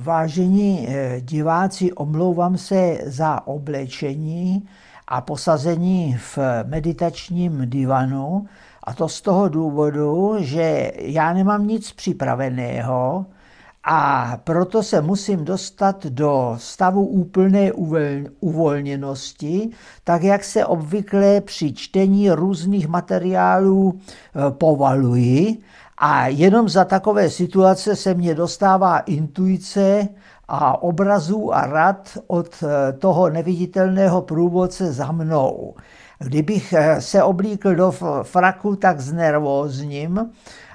Vážení eh, diváci, omlouvám se za oblečení a posazení v meditačním divanu, a to z toho důvodu, že já nemám nic připraveného a proto se musím dostat do stavu úplné uvolněnosti, tak jak se obvykle při čtení různých materiálů eh, povaluji a jenom za takové situace se mě dostává intuice a obrazů a rad od eh, toho neviditelného průvodce za mnou. Kdybych eh, se oblíkl do fraku, tak znervózním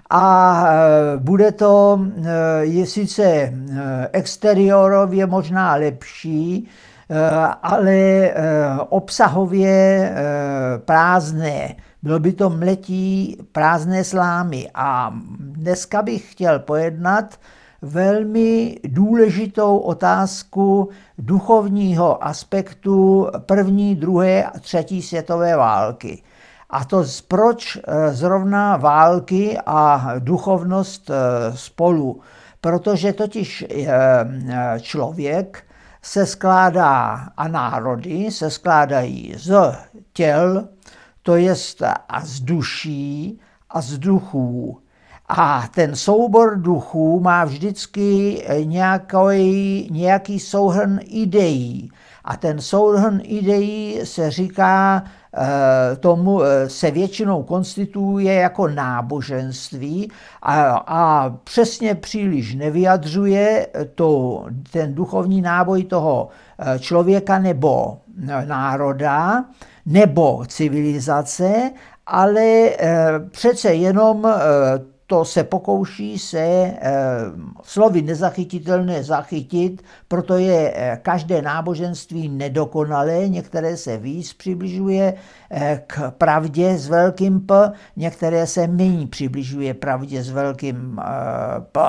a eh, bude to je sice exteriorově možná lepší, ale obsahově prázdné. Bylo by to mletí prázdné slámy. A dneska bych chtěl pojednat velmi důležitou otázku duchovního aspektu první, druhé a třetí světové války. A to proč eh, zrovna války a duchovnost eh, spolu? Protože totiž eh, člověk se skládá a národy se skládají z těl to jest a z duší a z duchů. A ten soubor duchů má vždycky eh, nějaký, nějaký souhrn ideí. A ten souhrn ideí se říká, eh, tomu eh, se většinou konstituuje jako náboženství a, a přesně příliš nevyjadřuje to, ten duchovní náboj toho eh, člověka nebo národa nebo civilizace, ale přece jenom to se pokouší se eh, slovy nezachytitelné zachytit, proto je eh, každé náboženství nedokonalé, některé se víc přibližuje eh, k pravdě s velkým P, některé se méně přibližuje pravdě s velkým P.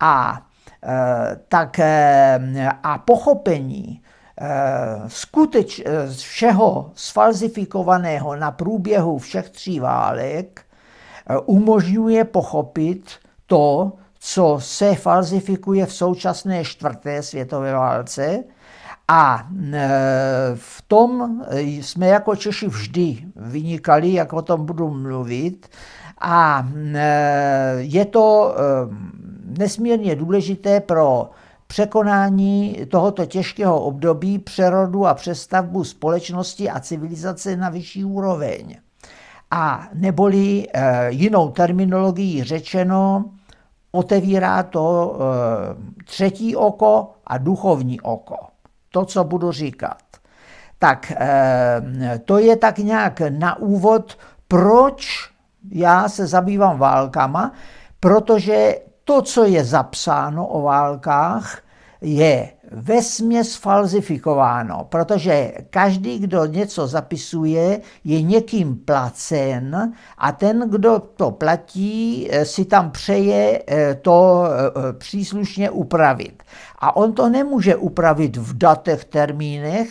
A, tak, a pochopení skuteč, všeho sfalzifikovaného na průběhu všech tří válek, Eh, umožňuje pochopit to, co se falzifikuje v současné čtvrté světové válce, a eh, v tom eh, jsme jako Češi vždy vynikali, jak o tom budu mluvit. A je to nesmírně důležité pro překonání tohoto těžkého období, přerodu a přestavbu společnosti a civilizace na vyšší úroveň. A neboli eh, jinou terminologií řečeno, otevírá to eh, třetí oko a duchovní oko. To, co budu říkat. Tak eh, to je tak nějak na úvod, proč já se zabývám válkama, protože to, co je zapsáno o válkách, je vesměs falzifikováno, protože každý, kdo něco zapisuje, je někým placen a ten, kdo to platí, eh, si tam přeje eh, to eh, příslušně upravit. A on to nemůže upravit v datech, termínech,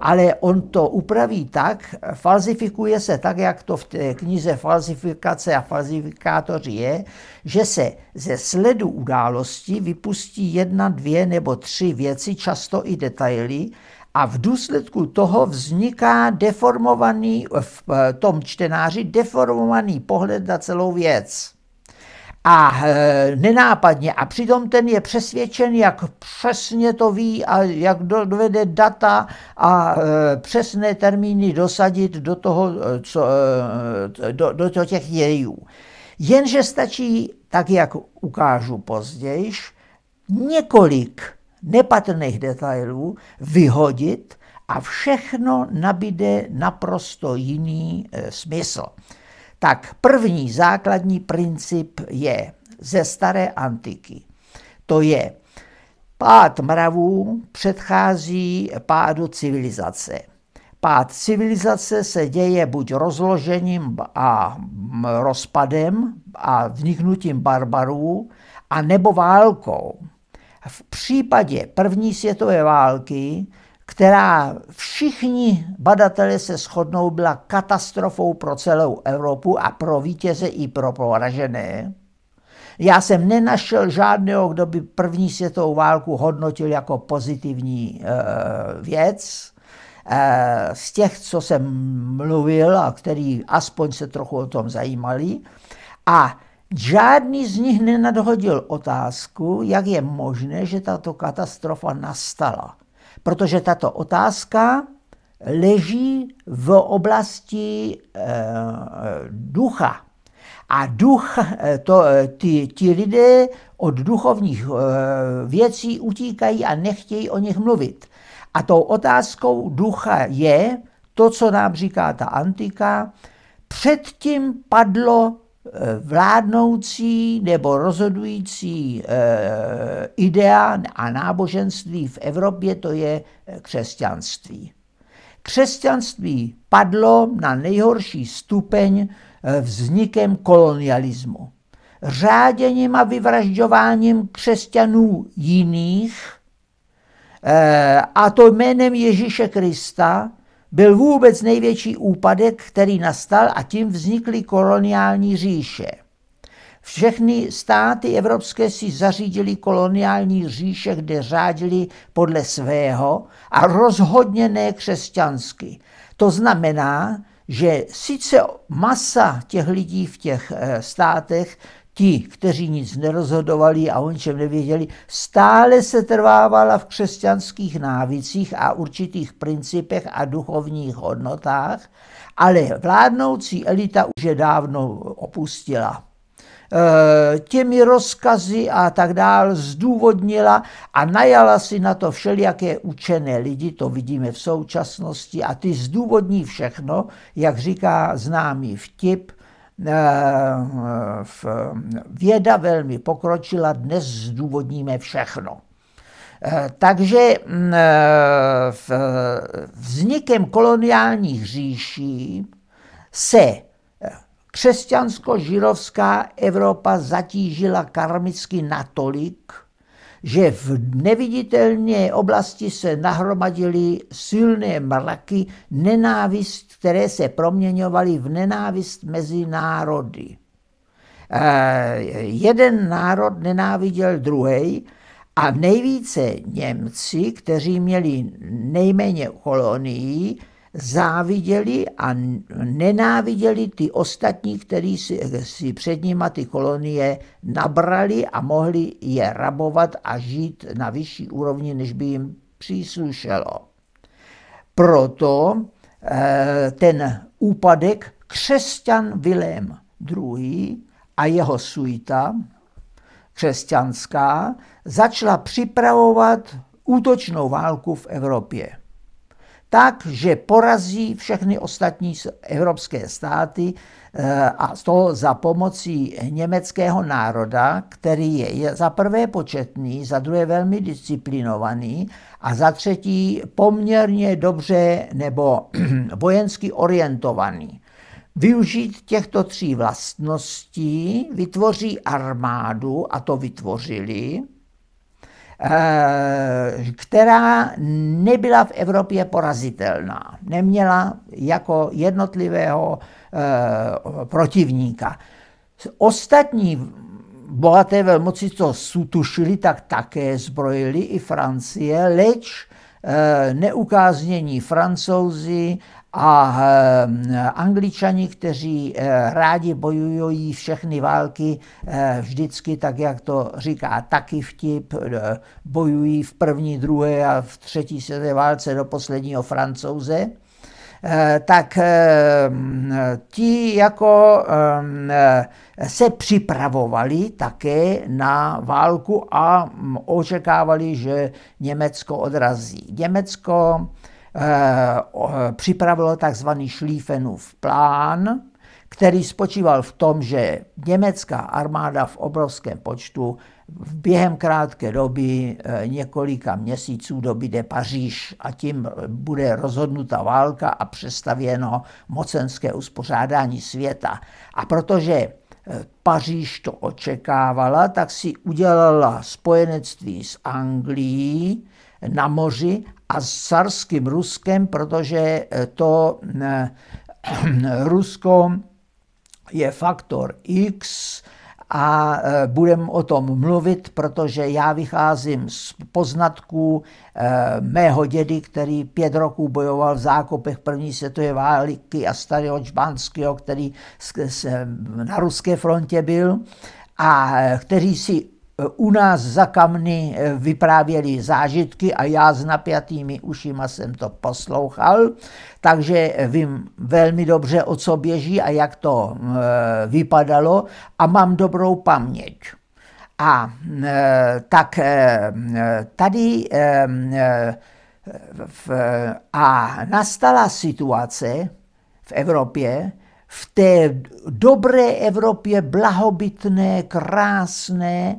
ale on to upraví tak, falzifikuje se tak, jak to v té knize Falzifikace a falzifikátoři je, že se ze sledu události vypustí jedna, dvě nebo tři věci, často i detaily, a v důsledku toho vzniká deformovaný, v tom čtenáři deformovaný pohled na celou věc a e, nenápadně. A přitom ten je přesvědčen, jak přesně to ví a jak dovede data a e, přesné termíny dosadit do, toho, eh, co, e, do, do těch jejů. Jenže stačí, tak jak ukážu později, několik nepatrných detailů vyhodit a všechno nabíde naprosto jiný e, smysl tak první základní princip je ze staré antiky. To je, pád mravů předchází pádu civilizace. Pád civilizace se děje buď rozložením a rozpadem a vniknutím barbarů, a nebo válkou. V případě první světové války která všichni badatelé se shodnou, byla katastrofou pro celou Evropu a pro vítěze i pro poražené. Já jsem nenašel žádného, kdo by první světovou válku hodnotil jako pozitivní e, věc. E, z těch, co jsem mluvil a který aspoň se trochu o tom zajímali. A žádný z nich nenadhodil otázku, jak je možné, že tato katastrofa nastala protože tato otázka leží v oblasti e, ducha. A duch, eh, to, eh, ty, ti lidé od duchovních e, věcí utíkají a nechtějí o nich mluvit. A tou otázkou ducha je to, co nám říká ta antika, předtím padlo Eh, vládnoucí nebo rozhodující eh, idea a náboženství v Evropě, to je eh, křesťanství. Křesťanství padlo na nejhorší stupeň vznikem kolonialismu. Řáděním a vyvražďováním křesťanů jiných, a to jménem Ježíše Krista, byl vůbec největší úpadek, který nastal a tím vznikly koloniální říše. Všechny státy evropské si zařídili koloniální říše, kde řádili podle svého a rozhodně ne křesťansky. To znamená, že sice masa těch lidí v těch eh, státech ti, kteří nic nerozhodovali a o ničem nevěděli, stále se trvávala v křesťanských návicích a určitých principech a duchovních hodnotách, ale vládnoucí elita už je dávno opustila e, těmi rozkazy a tak dál zdůvodnila a najala si na to všelijaké učené lidi, to vidíme v současnosti, a ty zdůvodní všechno, jak říká známý vtip, Eh, eh, věda velmi pokročila, dnes zdůvodníme všechno. Eh, takže mm, vznikem koloniálních říší se křesťansko-žirovská Evropa zatížila karmicky natolik, že v neviditelné oblasti se nahromadily silné mraky nenávist, které se proměňovaly v nenávist mezi národy. E, jeden národ nenáviděl druhý a nejvíce Němci, kteří měli nejméně kolonií, záviděli a nenáviděli ty ostatní, kteří si, si před nimi ty kolonie nabrali a mohli je rabovat a žít na vyšší úrovni, než by jim příslušelo. Proto eh, ten úpadek křesťan Vilém II. a jeho suita křesťanská začala připravovat útočnou válku v Evropě tak, že porazí všechny ostatní evropské státy eh, a to za pomocí německého národa, který je za prvé početný, za druhé velmi disciplinovaný a za třetí poměrně dobře nebo vojensky orientovaný. Využít těchto tří vlastností vytvoří armádu, a to vytvořili, Eh, která nebyla v Evropě porazitelná, neměla jako jednotlivého eh, protivníka. Ostatní bohaté velmoci, co sutušili, tak také zbrojili i Francie, leč eh, neukáznění francouzi a eh, eh, angličani, kteří eh, rádi bojují všechny války, vždycky, tak jak to říká taky vtip, bojují v první, druhé a v třetí světové válce do posledního francouze, tak ti jako se připravovali také na válku a očekávali, že Německo odrazí. Německo Eh, připravilo takzvaný Schlieffenův plán, který spočíval v tom, že německá armáda v obrovském počtu v během krátké doby, eh, několika měsíců, dobíde Paříž a tím bude rozhodnuta válka a přestavěno mocenské uspořádání světa. A protože eh, Paříž to očekávala, tak si udělala spojenectví s Anglií, na moři a s carským Ruskem, protože eh, to eh, Rusko je faktor X a eh, budeme o tom mluvit, protože já vycházím z poznatků mého dědy, který pět roků bojoval v zákopech první světové války a starého Čbánského, který na ruské frontě byl a kteří si u nás za kamny eh, vyprávěli zážitky a já s napjatými ušima jsem to poslouchal, takže vím velmi dobře, o co běží a jak to eh, vypadalo a mám dobrou paměť. A eh, tak tady a nastala situace v Evropě, v té dobré Evropě, blahobytné, krásné,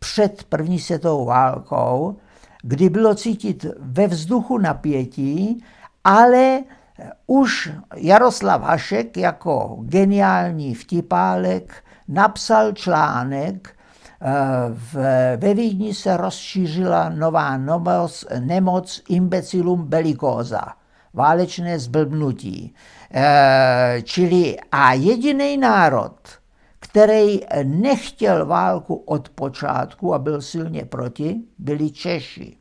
před první světovou válkou, kdy bylo cítit ve vzduchu napětí, ale už Jaroslav Hašek jako geniální vtipálek napsal článek, eh, ve Vídni se rozšířila nová nemoc, nemoc imbecilum belikóza, válečné zblbnutí. Eh, čili a jediný národ, který nechtěl válku od počátku a byl silně proti, byli Češi.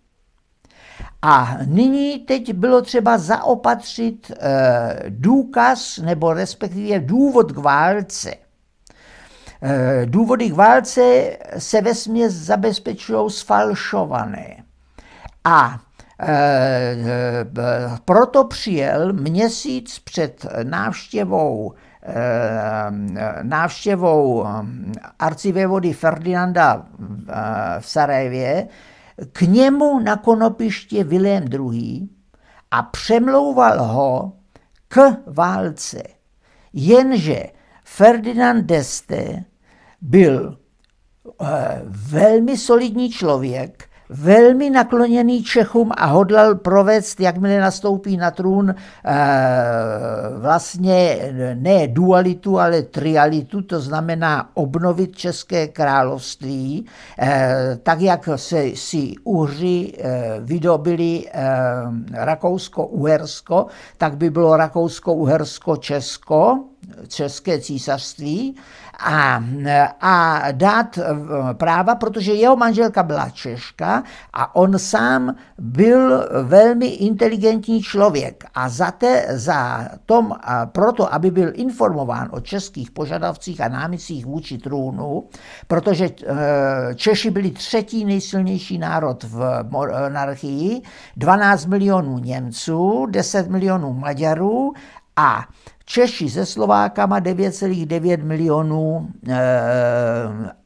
A nyní teď bylo třeba zaopatřit eh, důkaz nebo respektive důvod k válce. Eh, důvody k válce se ve směs zabezpečují sfalšované. A eh, proto přijel měsíc před návštěvou Eh, návštěvou eh, arcivévody Ferdinanda eh, v Sarajevě k němu na konopiště Vilém II. a přemlouval ho k válce. Jenže Ferdinand d'Este byl velmi solidní člověk, velmi nakloněný Čechům a hodlal provést, jakmile nastoupí na trůn, eh, vlastně ne dualitu, ale trialitu, to znamená obnovit České království, eh, tak jak se si Uhři eh, vydobili Rakousko-Uhersko, tak by bylo Rakousko-Uhersko-Česko, České císařství a, a dát eh, práva, protože jeho manželka byla Češka a on sám byl velmi inteligentní člověk a za, te, za tom, a proto, aby byl informován o českých požadavcích a námicích vůči trůnu, protože eh, Češi byli třetí nejsilnější národ v monarchii, 12 milionů Němců, 10 milionů Maďarů a Češi se Slovákama 9,9 milionů eh,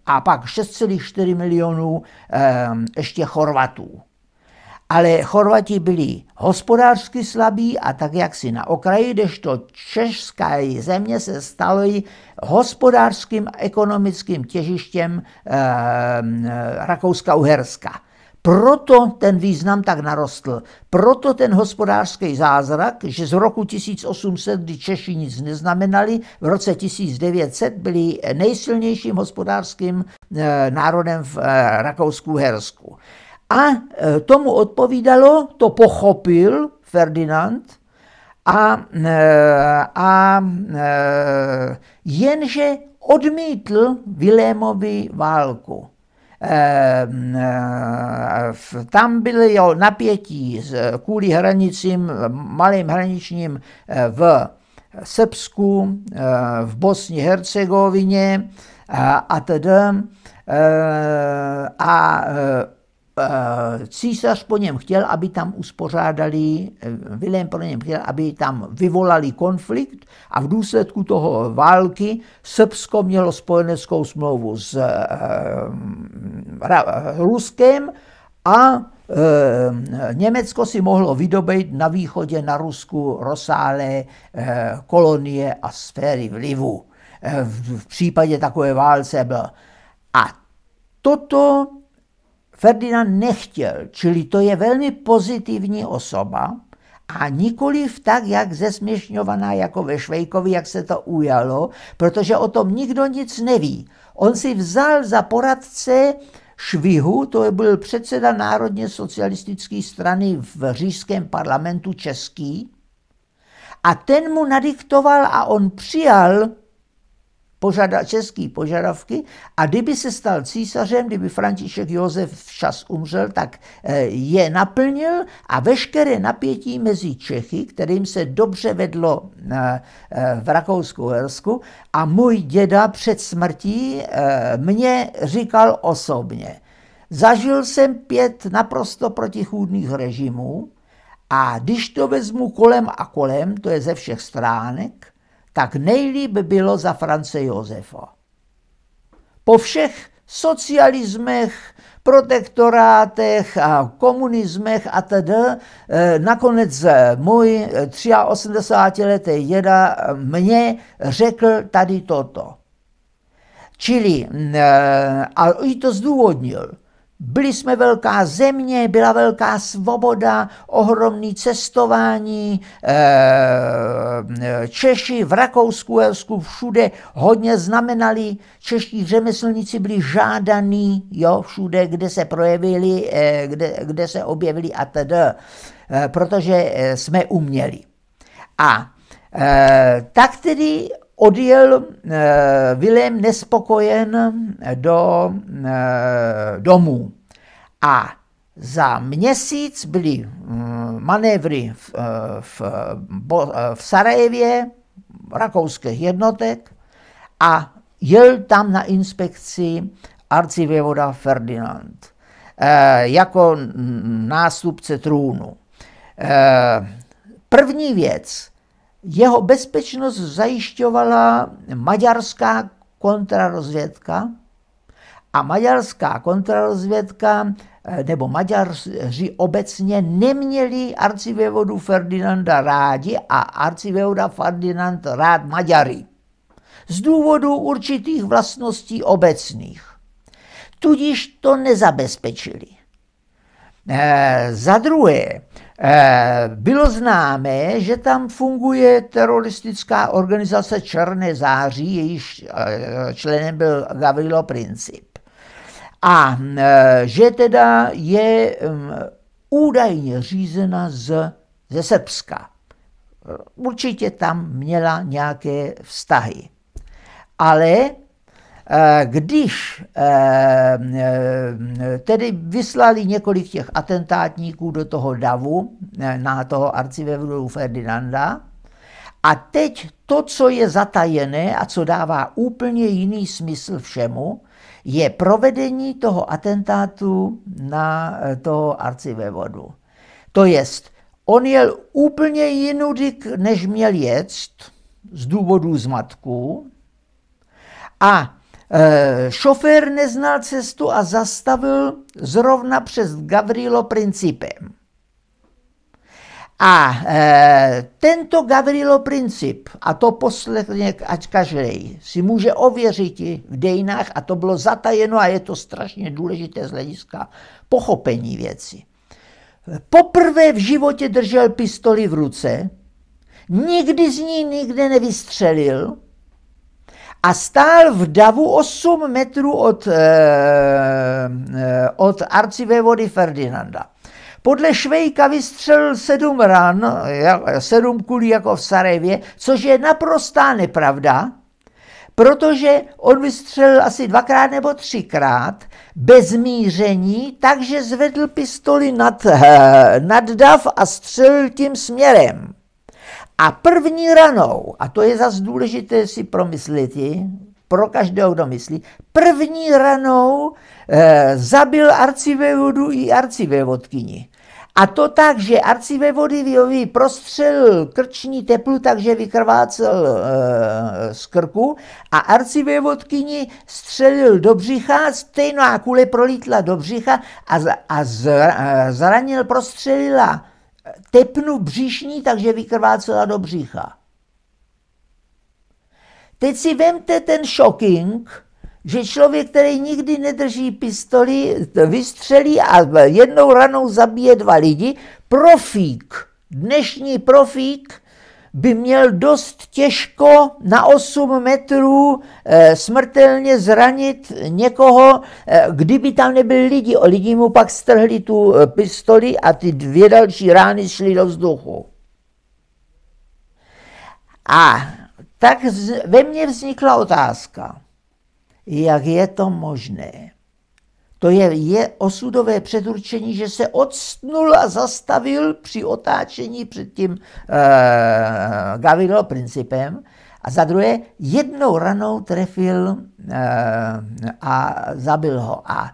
a pak 6,4 milionů eh, ještě Chorvatů. Ale Chorvati byli hospodářsky slabí a tak jak si na okraji, kdežto česká země se staly hospodářským a ekonomickým těžištěm eh, Rakouska-Uherska. Proto ten význam tak narostl. Proto ten hospodářský zázrak, že z roku 1800, kdy Češi nic neznamenali, v roce 1900 byli nejsilnějším hospodářským eh, národem v eh, Rakousku-Hersku. A eh, tomu odpovídalo, to pochopil Ferdinand, a, a jenže odmítl Vilémovi válku. Ehm, ehm, tam byly jo, napětí kvůli hranicím, malým hraničním eh, v Srbsku, eh, v Bosni Hercegovině eh, a tedy. A Eh, císař po něm chtěl, aby tam uspořádali, eh, Vilém po něm chtěl, aby tam vyvolali konflikt a v důsledku toho války Srbsko mělo spojeneckou smlouvu s eh, Ruskem a Německo si mohlo vydobejt na východě na Rusku rozsáhlé kolonie a sféry vlivu. V případě takové válce byl. A toto Ferdinand nechtěl, čili to je velmi pozitivní osoba a nikoliv tak, jak zesměšňovaná jako ve Švejkovi, jak se to ujalo, protože o tom nikdo nic neví. On si vzal za poradce Švihu, to byl předseda Národně socialistické strany v říšském parlamentu český, a ten mu nadiktoval a on přijal požada, český požadavky a kdyby se stal císařem, kdyby František Josef včas umřel, tak eh, je naplnil a veškeré napětí mezi Čechy, kterým se dobře vedlo eh, eh, v Rakousku-Helsku a můj děda před smrtí mě říkal osobně, zažil jsem pět naprosto protichůdných režimů a když to vezmu kolem a kolem, to je ze všech stránek, tak nejlíp bylo za France Josefa. Po všech socialismech, protektorátech a komunismech a tedy. Eh, nakonec eh, můj 83-letý jeda mě řekl tady toto. Čili, eh, a i to zdůvodnil, byli jsme velká země, byla velká svoboda, ohromný cestování, eh, eh, Češi v Rakousku, Elsku, všude hodně znamenali, čeští řemeslníci byli žádaní, jo, všude, kde se projevili, eh, kde, kde se objevili a td., protože jsme uměli. A tak tedy odjel eh, Vilém nespokojen eh, do eh, domů. A za měsíc byly mm, manévry v, eh, v, v Sarajevě rakouských jednotek a jel tam na inspekci arcivévoda Ferdinand eh, jako nástupce trůnu. Eh, první věc, jeho bezpečnost zajišťovala maďarská kontrarozvědka a maďarská kontrarozvědka eh, nebo Maďaři obecně neměli arcivévodu Ferdinanda rádi a arcivévoda Ferdinand rád Maďary. Z důvodu určitých vlastností obecných. Tudíž to nezabezpečili. E, za druhé, Eh, bylo známé, že tam funguje teroristická organizace Černé září, jejíž eh, členem byl Gavrilo Princip. A eh, že teda je mm, údajně řízena z, ze Srbska. Určitě tam měla nějaké vztahy. Ale Eh, když eh, eh, tedy vyslali několik těch atentátníků do toho davu, na toho arcivevru Ferdinanda, a teď to, co je zatajené a co dává úplně jiný smysl všemu, je provedení toho atentátu na toho arcivevodu. To jest, on jel úplně jinudy, než měl jet, z důvodu zmatků, a Eh, šofér neznal cestu a zastavil zrovna přes Gavrilo Principem. A e, tento Gavrilo Princip, a to posledně ať každý si může ověřit v dejinách, a to bylo zatajeno a je to strašně důležité z hlediska pochopení věci. Poprvé v životě držel pistoli v ruce, nikdy z ní nikde nevystřelil a stál v davu 8 metrů od, eh, eh, od arcivévody Ferdinanda. Podle Švejka vystřelil sedm ran, sedm kulí jako v Sarajevě, což je naprostá nepravda, protože on vystřelil asi dvakrát nebo třikrát bez míření, takže zvedl pistoli nad, eh, nad dav a střelil tím směrem. A první ranou, a to je zase důležité si promyslet, pro každého, kdo myslí, první ranou e, zabil arcivévodu i arcivévodkyni. A to tak, že arcivévody prostřelil krční teplu, takže vykrvácel e, z krku a arcivévodkyni střelil do břicha, stejná kule prolítla do břicha a, a, z, a zranil, prostřelila tepnu břišní, takže vykrvácela do břicha. Teď si vemte ten shocking, že člověk, který nikdy nedrží pistoli, vystřelí a jednou ranou zabije dva lidi, profík, dnešní profík, by měl dost těžko na 8 metrů eh, smrtelně zranit někoho, eh, kdyby tam nebyli lidi. Lidi mu pak strhli tu eh, pistoli a ty dvě další rány šly do vzduchu. A tak ve mně vznikla otázka, jak je to možné? To je, je osudové předurčení, že se odstnul a zastavil při otáčení před tím uh, eh, Gavilo principem. A za druhé, jednou ranou trefil uh, a zabil ho. A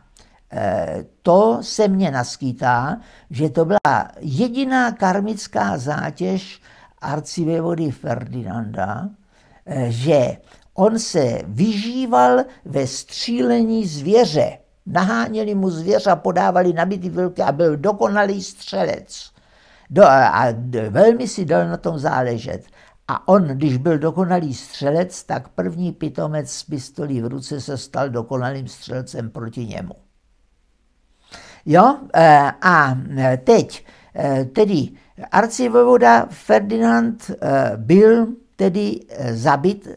eh, to se mně naskýtá, že to byla jediná karmická zátěž arcivévody Ferdinanda, že on se vyžíval ve střílení zvěře naháněli mu zvěř a podávali nabitý vilky a byl dokonalý střelec. Do, a velmi si dal na tom záležet. A on, když byl dokonalý střelec, tak první pitomec s pistolí v ruce se stal dokonalým střelcem proti němu. Jo, e, a e, teď, e, tedy arcivovoda Ferdinand byl tedy zabit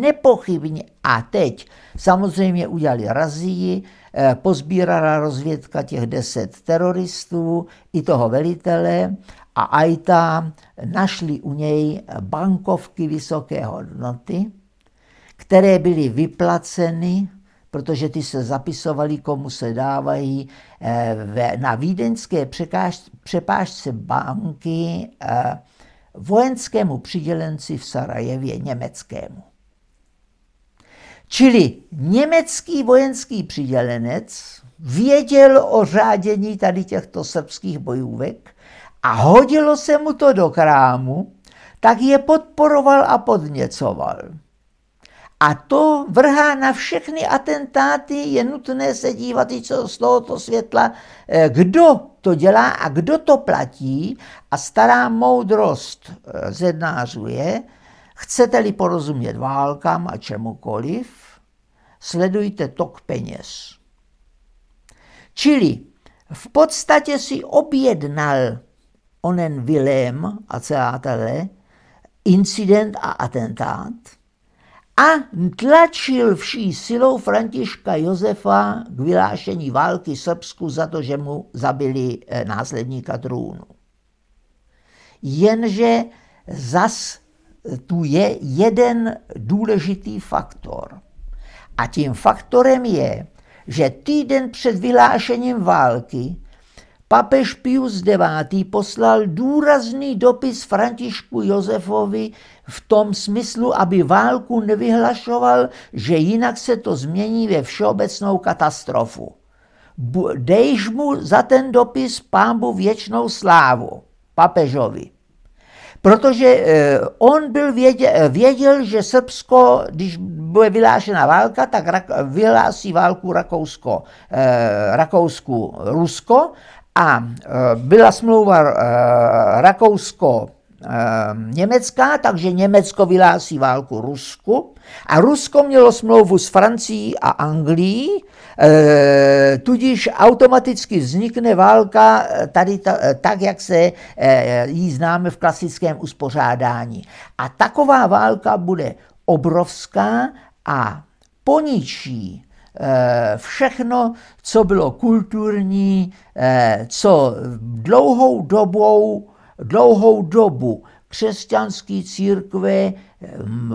nepochybně a teď samozřejmě udělali razii, Eh, pozbírala rozvědka těch deset teroristů i toho velitele a Aita našli u něj bankovky vysoké hodnoty, které byly vyplaceny, protože ty se zapisovaly, komu se dávají. Eh, na vídeňské přepážce banky eh, vojenskému přidělenci v Sarajevě německému. Čili německý vojenský přidělenec věděl o řádění tady těchto srbských bojůvek a hodilo se mu to do krámu, tak je podporoval a podněcoval. A to vrhá na všechny atentáty, je nutné se dívat i z tohoto světla, eh, kdo to dělá a kdo to platí. A stará moudrost eh, zednářuje, je, Chcete-li porozumět válkám a čemukoliv, sledujte tok peněz. Čili v podstatě si objednal onen Vilém a celá tato incident a atentát a tlačil vší silou Františka Josefa k vylášení války Srbsku za to, že mu zabili eh, následníka trůnu. Jenže zas tu je jeden důležitý faktor. A tím faktorem je, že týden před vyhlášením války papež Pius IX. poslal důrazný dopis Františku Josefovi v tom smyslu, aby válku nevyhlašoval, že jinak se to změní ve všeobecnou katastrofu. Dejš mu za ten dopis pámbu věčnou slávu, papežovi protože eh, on byl věděl, eh, věděl, že Srbsko, když bude vyhlášena válka, tak vyhlásí válku Rakousko, eh, Rakousku Rusko a byla smlouva Rakousko Ehm, Německa, takže Německo vyhlásí válku Rusku a Rusko mělo smlouvu s Francií a Anglií, ehm, tudíž automaticky vznikne válka eh, tady ta, eh, tak, jak se eh, ji známe v klasickém uspořádání. A taková válka bude obrovská a poničí všechno, co bylo kulturní, co dlouhou dobou dlouhou dobu křesťanské církve eh,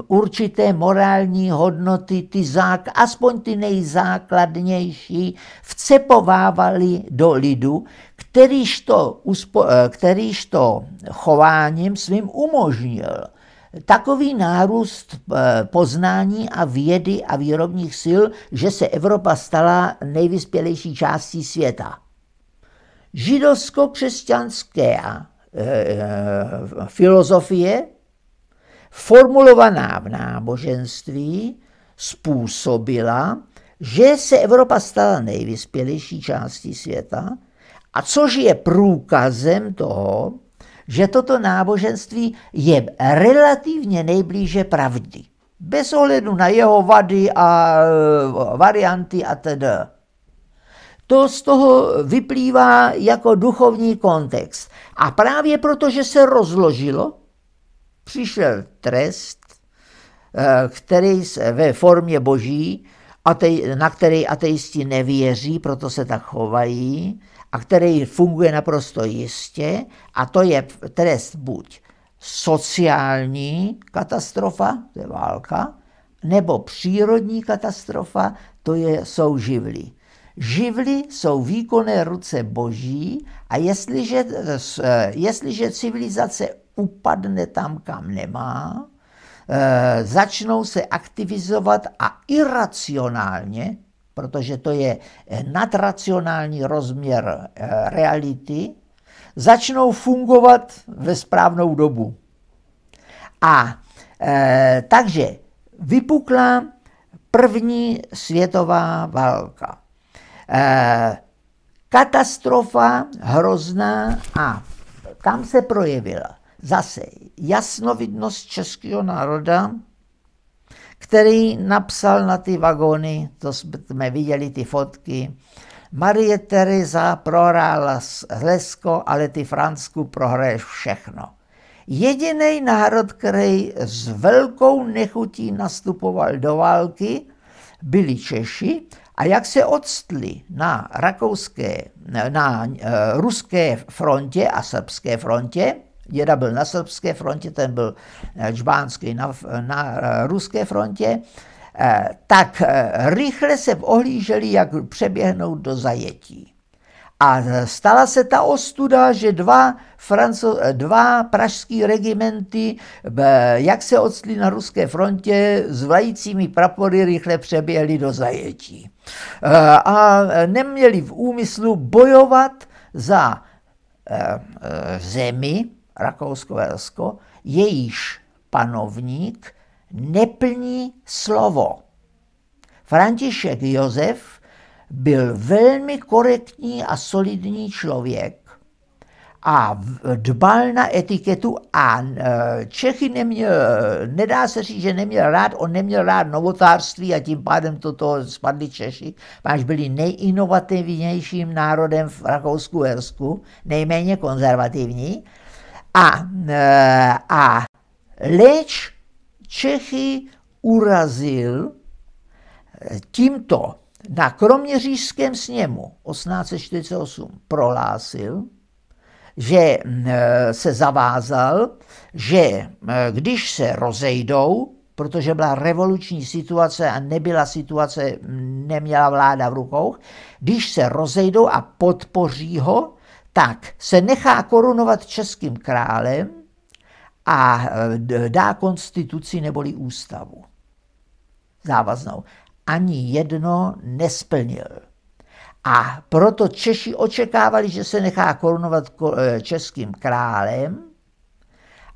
určité morální hodnoty, ty zák, aspoň ty nejzákladnější, vcepovávali do lidu, kterýž to, uspo, eh, kterýž to chováním svým umožnil. Takový nárůst eh, poznání a vědy a výrobních sil, že se Evropa stala nejvyspělejší částí světa. židovsko a Eh, eh, filozofie, formulovaná v náboženství, způsobila, že se Evropa stala nejvyspělejší částí světa, a což je průkazem toho, že toto náboženství je relativně nejblíže pravdy. Bez ohledu na jeho vady a eh, varianty a tedy. To z toho vyplývá jako duchovní kontext. A právě proto, že se rozložilo, přišel trest, eh, který ve formě boží, na který ateisti nevěří, proto se tak chovají, a který funguje naprosto jistě, a to je trest buď sociální katastrofa, to je válka, nebo přírodní katastrofa, to je, souživlí. Živly jsou výkonné ruce boží a jestliže, eh, jestliže civilizace upadne tam, kam nemá, eh, začnou se aktivizovat a iracionálně, protože to je nadracionální rozměr eh, reality, začnou fungovat ve správnou dobu. A takže vypukla první světová válka. Eh, katastrofa hrozná a kam se projevila? Zase jasnovidnost českého národa, který napsal na ty vagóny, to jsme viděli ty fotky, Marie Teresa prohrála Hlesko, ale ty Fransku prohraješ všechno. Jediný národ, který s velkou nechutí nastupoval do války, byli Češi a jak se odstli na rakouské, na eh, ruské frontě a srbské frontě, jeda byl na srbské frontě, ten byl čbánský eh, na, na eh, ruské frontě, tak rychle se ohlíželi, jak přeběhnout do zajetí. A stala se ta ostuda, že dva, Franco, dva pražský regimenty, eh, jak se odstly na ruské frontě, s vlajícími prapory rychle přeběhly do zajetí. Eh, a neměli v úmyslu bojovat za eh, zemi, Rakousko-Velsko, jejíž panovník neplní slovo. František Josef byl velmi korektní a solidní člověk a dbal na etiketu a e, Čechy neměl, nedá se říct, že neměl rád, on neměl rád novotářství a tím pádem to spadli Češi, až byli nejinovativnějším národem v Rakousku Hersku, nejméně konzervativní. A, e, a leč Čechy urazil e, tímto na kroměřížském sněmu 1848 prohlásil, že mm, e, se zavázal, že mm, e, když se rozejdou, protože byla revoluční situace a nebyla situace, mm, neměla vláda v rukou, když se rozejdou a podpoří ho, tak se nechá korunovat českým králem a e, dá konstituci neboli ústavu závaznou ani jedno nesplnil. A proto Češi očekávali, že se nechá korunovat eh, českým králem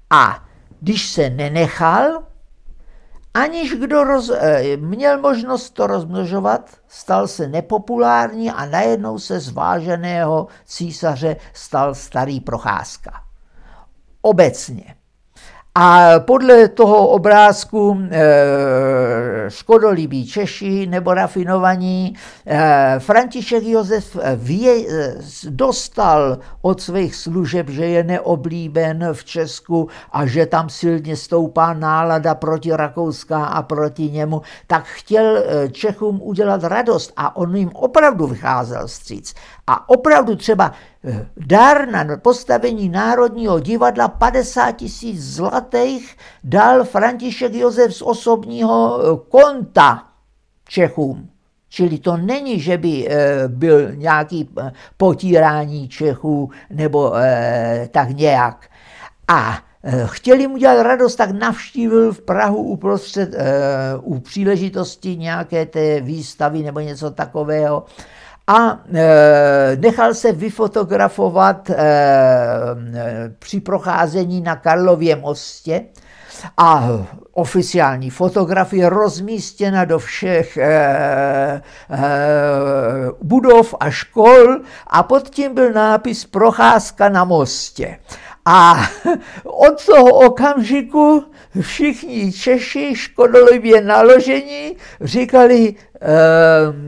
a když se nenechal, aniž kdo roz, eh, měl možnost to rozmnožovat, stal se nepopulární a najednou se z váženého císaře stal starý procházka. Obecně. A podle toho obrázku eh, škodolibí Češi nebo rafinovaní, eh, František Josef eh, vě, dostal od svých služeb, že je neoblíben v Česku a že tam silně stoupá nálada proti Rakouská a proti němu, tak chtěl Čechům udělat radost a on jim opravdu vycházel stříc. A opravdu třeba Dar na postavení Národního divadla 50 tisíc zlatých dal František Josef z osobního eh, konta Čechům. Čili to není, že by eh, byl nějaký eh, potírání Čechů nebo tak nějak. A chtěli mu dělat radost, tak navštívil v Prahu uprostřed, u příležitosti nějaké té výstavy nebo něco takového a e, nechal se vyfotografovat e, při procházení na Karlově mostě a oficiální fotografie rozmístěna do všech e, e, budov a škol a pod tím byl nápis Procházka na mostě. A od toho okamžiku všichni Češi škodolivě naložení říkali e,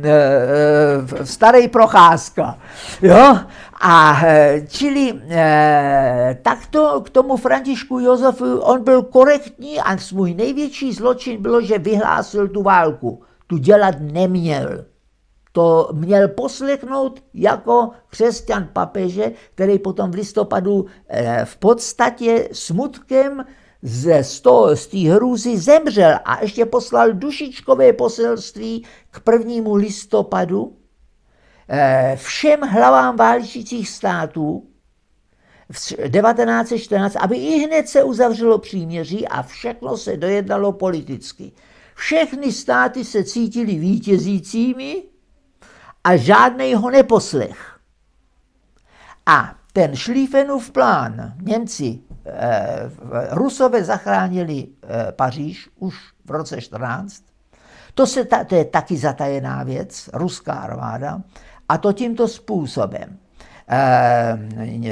e, starý procházka. Jo? A čili e, takto k tomu Františku Josefu, on byl korektní a svůj největší zločin bylo, že vyhlásil tu válku. Tu dělat neměl to měl poslechnout jako křesťan papeže, který potom v listopadu eh, v podstatě smutkem ze z té hrůzy zemřel a ještě poslal dušičkové poselství k prvnímu listopadu eh, všem hlavám válčících států v 1914, aby i hned se uzavřelo příměří a všechno se dojednalo politicky. Všechny státy se cítili vítězícími a žádný ho neposlech. A ten Schlieffenův plán Němci, eh, Rusové zachránili eh, Paříž už v roce 14, to, se ta, to je taky zatajená věc, ruská armáda, a to tímto způsobem. Eh,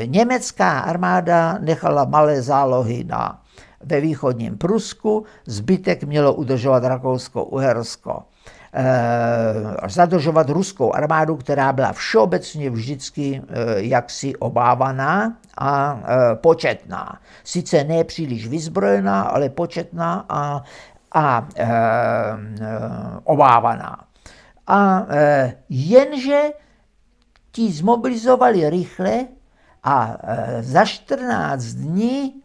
německá armáda nechala malé zálohy na, ve východním Prusku, zbytek mělo udržovat Rakousko-Uhersko. Eh, zadržovat ruskou armádu, která byla všeobecně vždycky eh, jaksi obávaná a eh, početná. Sice ne příliš vyzbrojená, ale početná a, a obávaná. A jenže ti zmobilizovali rychle a za 14 dní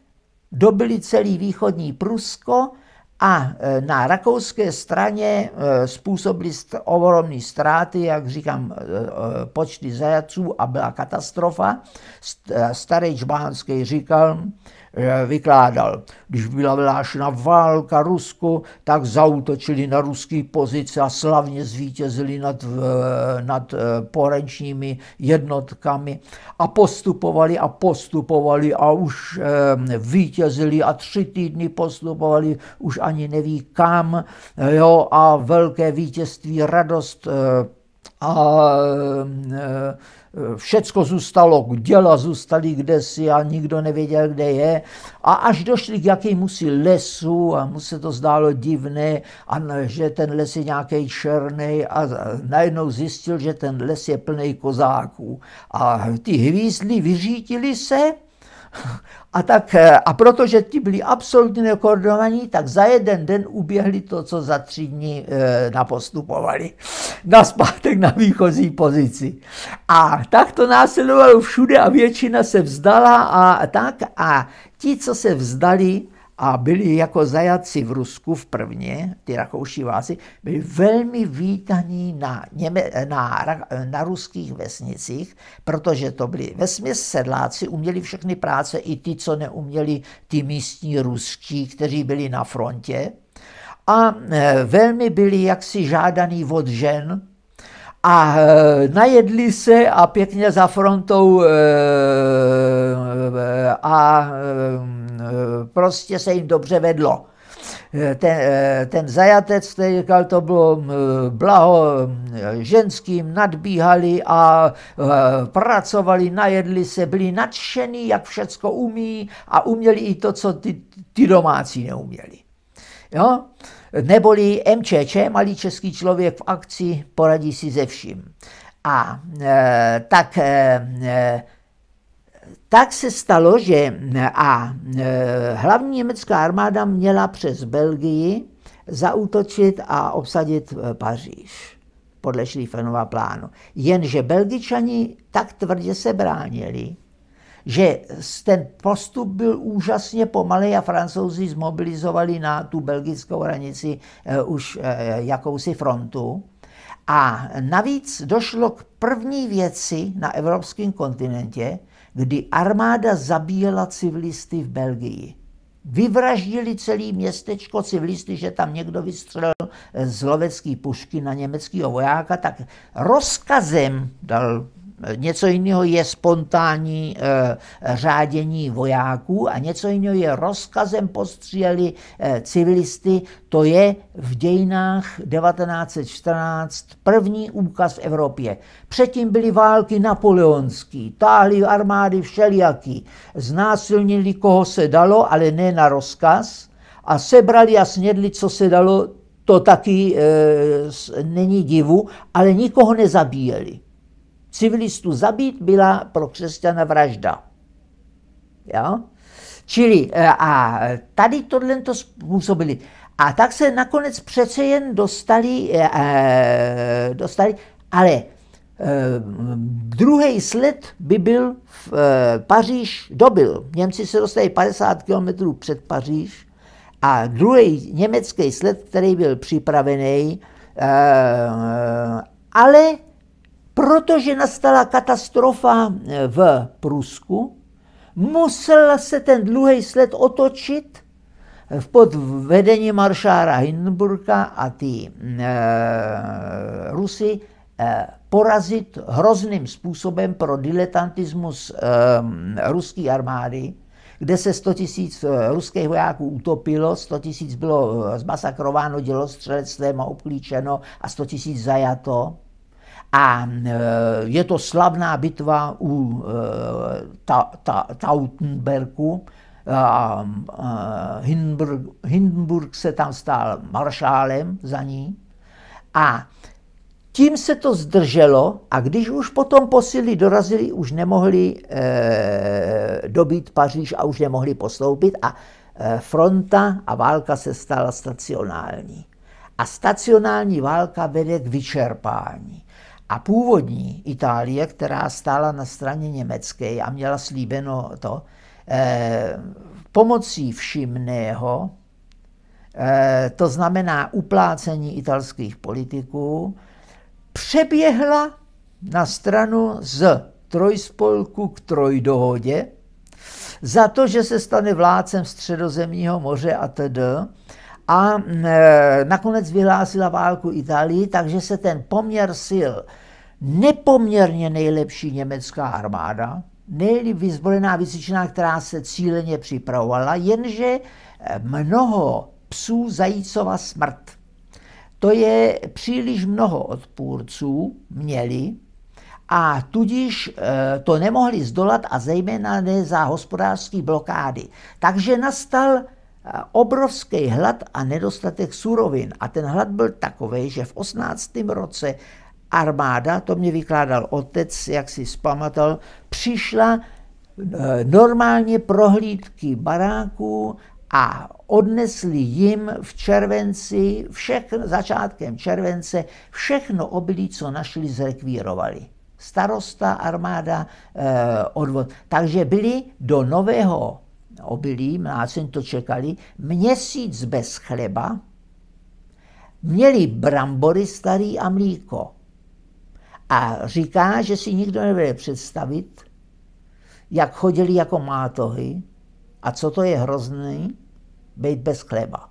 dobili celý východní Prusko a e, na rakouské straně e, způsobili ohromné ztráty, jak říkám, e, počty zajaců a byla katastrofa. Starý Čbánský říkal, Eh, vykládal. Když byla vylášena válka Rusku, tak zautočili na ruský pozice a slavně zvítězili nad, nad eh, porenčními jednotkami a postupovali a postupovali a už eh, vítězili a tři týdny postupovali, už ani neví kam, jo, a velké vítězství, radost a všecko zůstalo, děla zůstaly kde si a nikdo nevěděl, kde je. A až došli k jakému si lesu a mu se to zdálo divné, a že ten les je nějaký černý a najednou zjistil, že ten les je plný kozáků. A ty hvízdy vyřítily se a, tak, eh, a protože ti byli absolutně nekoordinovaní, tak za jeden den uběhli to, co za tři dny e, napostupovali. Na zpátek na výchozí pozici. A tak to následovalo všude a většina se vzdala a tak. A ti, co se vzdali, a byli jako zajatci v Rusku v prvně, ty rakouští váci, byli velmi vítaní na, Něme, na, na ruských vesnicích, protože to byli vesměs sedláci, uměli všechny práce, i ty, co neuměli, ty místní ruští, kteří byli na frontě. A e, velmi byli jaksi žádaný od žen, a e, najedli se a pěkně za frontou e, a Eh, prostě se jim dobře vedlo. Eh, ten, eh, ten zajatec, který říkal, to bylo mm, blaho mm, ženským, nadbíhali a pracovali, najedli se, byli nadšení, jak všecko umí a uměli i to, co ty, ty domácí neuměli. Jo? Neboli MČČ, malý český člověk v akci, poradí si ze vším. A e, tak e, tak se stalo, že a e, hlavní německá armáda měla přes Belgii zautočit a obsadit e, Paříž podle Šlífenova plánu. Jenže Belgičani tak tvrdě se bránili, že ten postup byl úžasně pomalý a francouzi zmobilizovali na tu belgickou hranici e, už jakousi frontu. A navíc došlo k první věci na evropském kontinentě, kdy armáda zabíjela civilisty v Belgii. Vyvraždili celý městečko civilisty, že tam někdo vystřelil eh, z lovecký pušky na německého vojáka, tak rozkazem dal Eh, něco jiného je spontánní eh, řádění vojáků a něco jiného je rozkazem postříleli eh, civilisty. To je v dějinách 1914 první úkaz v Evropě. Předtím byly války napoleonský, táhly armády všelijaký, znásilnili, koho se dalo, ale ne na rozkaz a sebrali a snědli, co se dalo, to taky e, není divu, ale nikoho nezabíjeli civilistů zabít byla pro křesťana vražda. Jo? Čili e, a tady tohle to způsobili. A tak se nakonec přece jen dostali, e, e, dostali ale druhý sled by byl v Paříž dobil. Němci se dostali 50 km před Paříž a druhý německý sled, který byl připravený, ale Protože nastala katastrofa eh, v Prusku, musel se ten dlouhý sled otočit eh, pod vedení maršára Hindenburga a ty e, Rusy e, porazit hrozným způsobem pro diletantismus e, ruské armády, kde se 100 tisíc ruských vojáků utopilo, 100 tisíc bylo zmasakrováno dělostřelectvem a obklíčeno a 100 tisíc zajato. A e, je to slavná bitva u e, ta, ta, Tautenbergu. Hindenburg, Hindenburg se tam stal maršálem za ní. A tím se to zdrželo a když už potom posily dorazili, už nemohli e, dobít Paříž a už nemohli postoupit a e, fronta a válka se stala stacionální. A stacionální válka vede k vyčerpání. A původní Itálie, která stála na straně německé a měla slíbeno to, eh, pomocí všimného, eh, to znamená uplácení italských politiků, přeběhla na stranu z trojspolku k trojdohodě za to, že se stane vládcem středozemního moře a tedy a e, nakonec vyhlásila válku Itálii, takže se ten poměr sil nepoměrně nejlepší německá armáda, nejlíp vyzbrojená výcvičná, která se cíleně připravovala, jenže e, mnoho psů zajícova smrt. To je příliš mnoho odpůrců, měli, a tudíž e, to nemohli zdolat a zejména ne za hospodářské blokády. Takže nastal Eh, obrovský hlad a nedostatek surovin. A ten hlad byl takový, že v 18. roce armáda, to mě vykládal otec, jak si zpamatal, přišla eh, normálně prohlídky baráků a odnesli jim v červenci, všechno, začátkem července, všechno obilí, co našli, zrekvírovali. Starosta, armáda, eh, odvod. Takže byli do nového obilí, mlácen to čekali, měsíc bez chleba, měli brambory starý a mlíko. A říká, že si nikdo nebude představit, jak chodili jako mátohy a co to je hrozný, být bez chleba.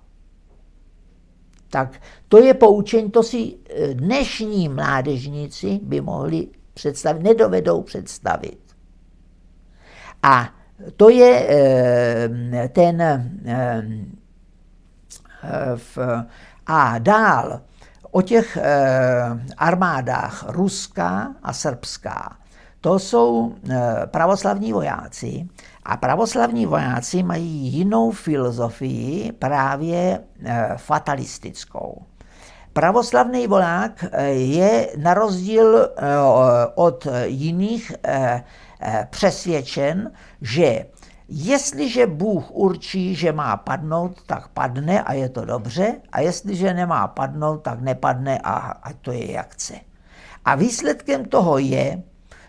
Tak to je poučení, to si eh, dnešní mládežníci by mohli představit, nedovedou představit. A to je eh, ten eh, eh, v, a dál o těch armádách ruská a srbská. To jsou pravoslavní vojáci a pravoslavní vojáci mají jinou filozofii, právě fatalistickou. Pravoslavný voják je na rozdíl od jiných Eh, přesvědčen, že Jestliže Bůh určí, že má padnout, tak padne a je to dobře, a jestliže nemá padnout, tak nepadne a a to je jak chce. A výsledkem toho je,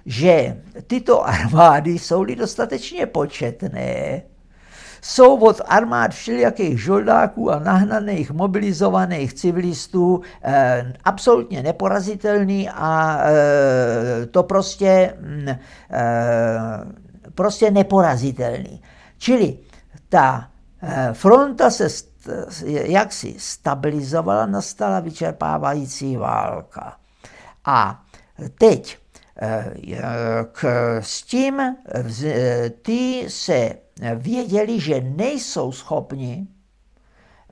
že tyto armády jsou-li dostatečně početné, Souvod armád všelijakých žoldáků a nahnaných, mobilizovaných civilistů, eh, absolutně neporazitelný a eh, to prostě, mm, eh, prostě neporazitelný. Čili ta fronta se st- jaksi stabilizovala, nastala vyčerpávající válka. A teď k, s tím ty se věděli, že nejsou schopni,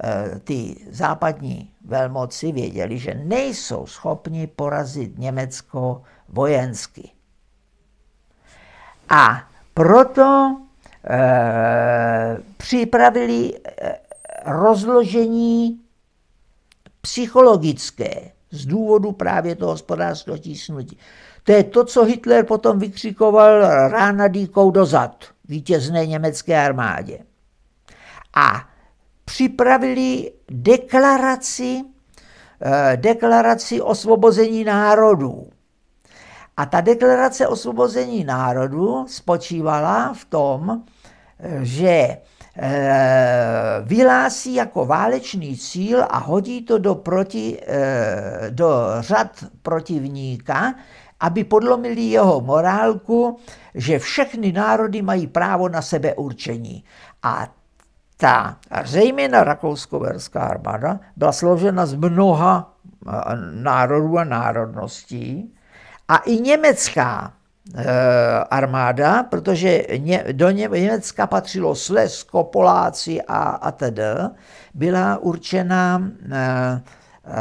eh, ty západní velmoci věděli, že nejsou schopni porazit Německo vojensky. A proto e, připravili eh, rozložení psychologické z důvodu právě toho hospodářského tísnutí. To je to, co Hitler potom vykřikoval rána dýkou dozad vítězné německé armádě. A připravili deklaraci, eh, deklaraci osvobození národů. A ta deklarace osvobození národů spočívala v tom, že eh, vyhlásí jako válečný cíl a hodí to do, proti, eh, do řad protivníka, aby podlomili jeho morálku, že všechny národy mají právo na sebeurčení. A ta zejména rakousko-verská armáda byla složena z mnoha národů a národností a i německá e, armáda, protože do Německa patřilo Slezsko, Poláci a, a byla určena, e, e,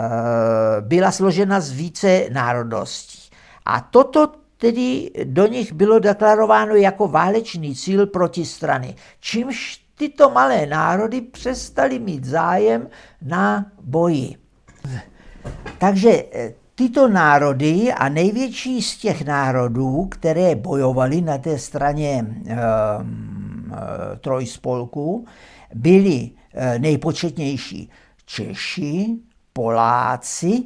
byla složena z více národností. A toto tedy do nich bylo deklarováno jako válečný cíl protistrany, čímž tyto malé národy přestaly mít zájem na boji. Takže eh, tyto národy a největší z těch národů, které bojovali na té straně e, trojspolku, byli nejpočetnější Češi, Poláci,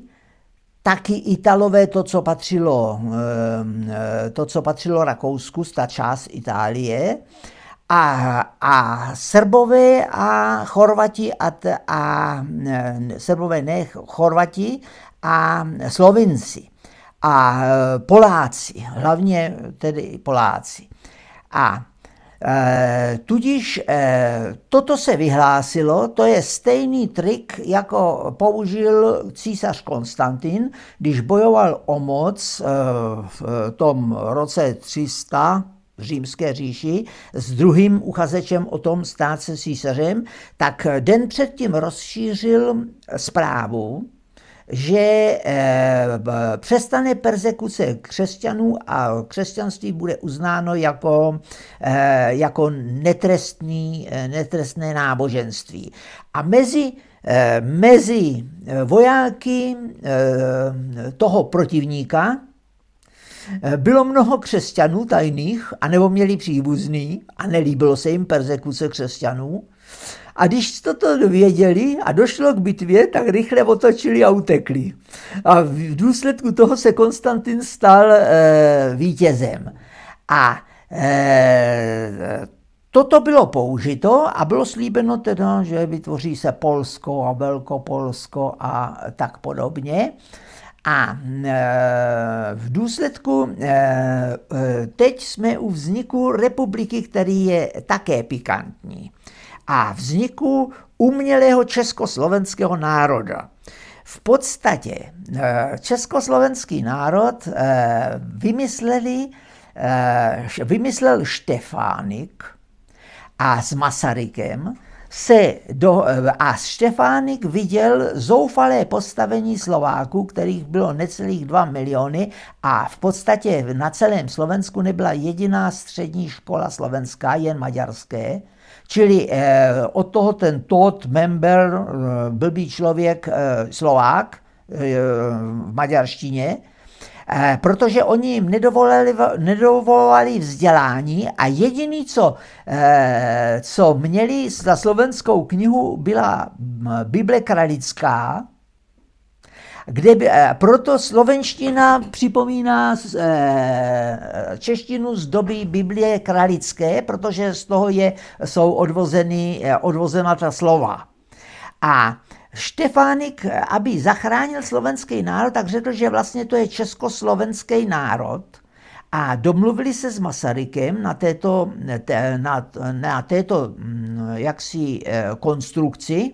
taky Italové to, co patřilo, ehm, eh, to, co patřilo Rakousku, ta část Itálie, a, a Srbové a Chorvati a, a eh, Srbové ne, Chorvati a Slovinci a eh, Poláci, hlavně tedy Poláci. A Eh, tudíž eh, toto se vyhlásilo, to je stejný trik, jako použil císař Konstantin, když bojoval o moc eh, v tom roce 300 v římské říši s druhým uchazečem o tom stát se císařem, tak den předtím rozšířil zprávu, že eh, přestane persekuce křesťanů a křesťanství bude uznáno jako, eh, jako netrestný, eh, netrestné náboženství. A mezi mezi vojáky toho protivníka bylo mnoho křesťanů tajných, anebo měli příbuzný a nelíbilo se jim persekuce křesťanů. A když toto dověděli a došlo k bitvě, tak rychle otočili a utekli. A v důsledku toho se Konstantin stal e, vítězem. A e, Toto bylo použito a bylo slíbeno teda, že vytvoří se Polsko a Velkopolsko a tak podobně. A eh, v důsledku teď jsme u vzniku republiky, který je také pikantní a vzniku umělého československého národa. V podstatě eh, československý národ eh, vymysleli, eh, vymyslel Štefánik a s Masarykem se do, a Štefánik viděl zoufalé postavení Slováků, kterých bylo necelých 2 miliony a v podstatě na celém Slovensku nebyla jediná střední škola slovenská, jen maďarské, Čili eh, od toho ten Todd Member, eh, blbý člověk, eh, Slovák v maďarštině, protože oni jim nedovolili, nedovolili vzdělání a jediný, co, co měli za slovenskou knihu, byla mm, Bible kralická, kde by, eh, proto slovenština připomíná eh, češtinu z doby Biblie kralické, protože z toho je, jsou odvozeny, eh, odvozena ta slova. A Štefánik, aby zachránil slovenský národ, tak řekl, že vlastně to je československý národ a domluvili se s Masarykem na této, na, na této mm, jaksi konstrukci,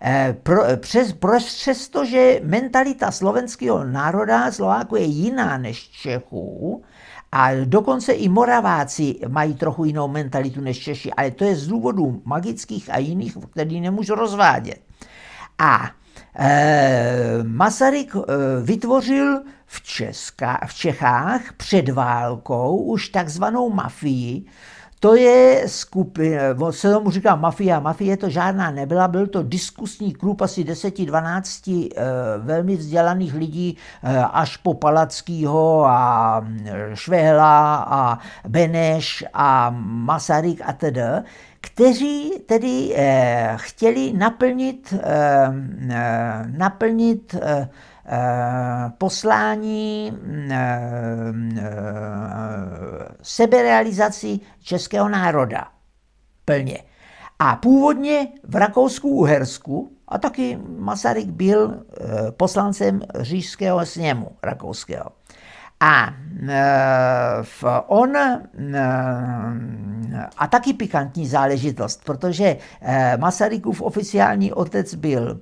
Eh, pro, eh, přes, přesto, že mentalita slovenského národa Slováku je jiná než Čechů, a dokonce i Moraváci mají trochu jinou mentalitu než Češi, ale to je z důvodů magických a jiných, který nemůžu rozvádět. A e, Masaryk e, vytvořil v, Česka, v Čechách před válkou už takzvanou mafii, to je skupina, eh, se tomu říká mafia. Mafie to žádná nebyla, byl to diskusní klub asi 10-12 eh, velmi vzdělaných lidí eh, až po Palackýho a mm, Švehla a Beneš a Masaryk a tedy, kteří tedy chtěli naplnit, mm, naplnit Eh, poslání, mm, eh, mm, eh, seberealizaci českého národa plně. A původně v Rakousku-Uhersku, a taky Masaryk byl poslancem říšského sněmu rakouského. A, mm, on, a taky pikantní záležitost, protože Masarykův oficiální otec byl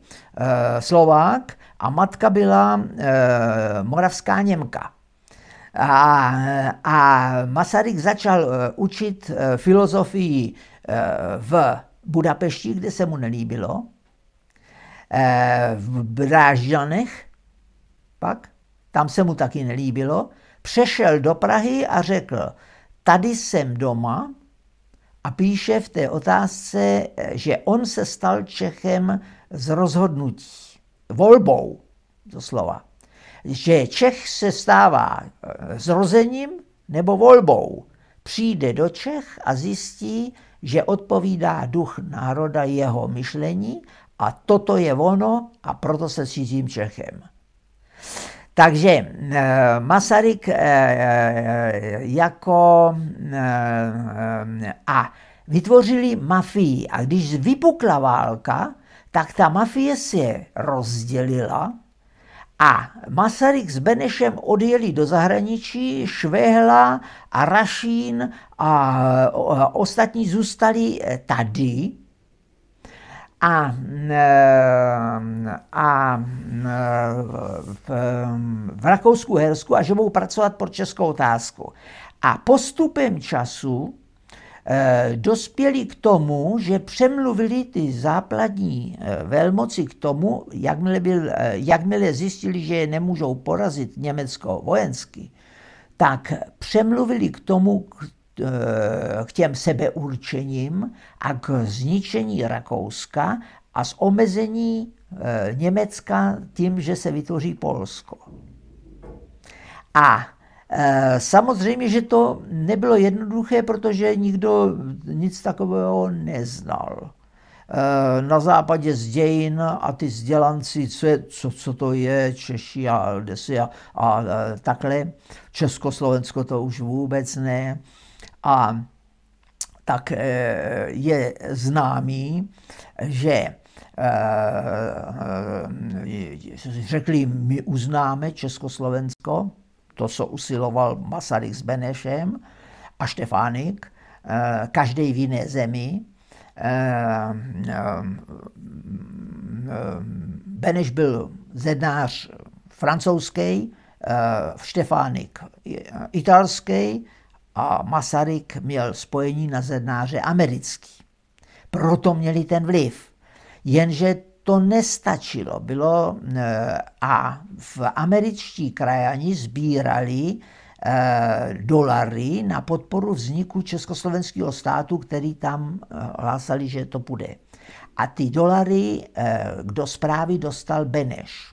Slovák a matka byla e, moravská Němka. A, eh, a Masaryk začal eh, učit filozofii v Budapešti, kde se mu nelíbilo, v Brážďanech pak, tam se mu taky nelíbilo, přešel do Prahy a řekl, tady jsem doma a píše v té otázce, že on se stal Čechem z rozhodnutí volbou, doslova, že Čech se stává eh, zrozením nebo volbou. Přijde do Čech a zjistí, že odpovídá duch národa jeho myšlení a toto je ono a proto se cítím Čechem. Takže eh, Masaryk eh, jako a vytvořili mafii a když vypukla válka, tak ta mafie si je rozdělila a Masaryk s Benešem odjeli do zahraničí, Švehla a Rašín a ostatní zůstali eh, tady. A, eh, a eh, v, v Rakousku-Hersku a že budou pracovat pro českou otázku. A postupem času Eh, dospěli k tomu, že přemluvili ty západní eh, velmoci k tomu, jakmile, byl, eh, jakmile zjistili, že je nemůžou porazit Německo vojensky, tak přemluvili k tomu, k, k těm sebeurčením a k zničení Rakouska a z omezení Německa tím, že se vytvoří Polsko. A Eh, samozřejmě, že to nebylo jednoduché, protože nikdo nic takového neznal. Eh, na západě z dějin a ty vzdělanci, co, je, co, co to je, Češi a Desi a, a eh, takhle. Československo to už vůbec ne. A tak je známý, že řekli, my uznáme Československo, to, co usiloval Masaryk s Benešem a Štefánik, eh, každý v jiné zemi. Eh, eh, Beneš byl zednář francouzský, Štefánik italský a Masaryk měl spojení na zednáře americký. Proto měli ten vliv. Jenže to nestačilo. Bylo, eh, a v američtí krajani sbírali eh, dolary na podporu vzniku československého státu, který tam eh, hlásali, že to půjde. A ty dolary do zprávy dostal Beneš.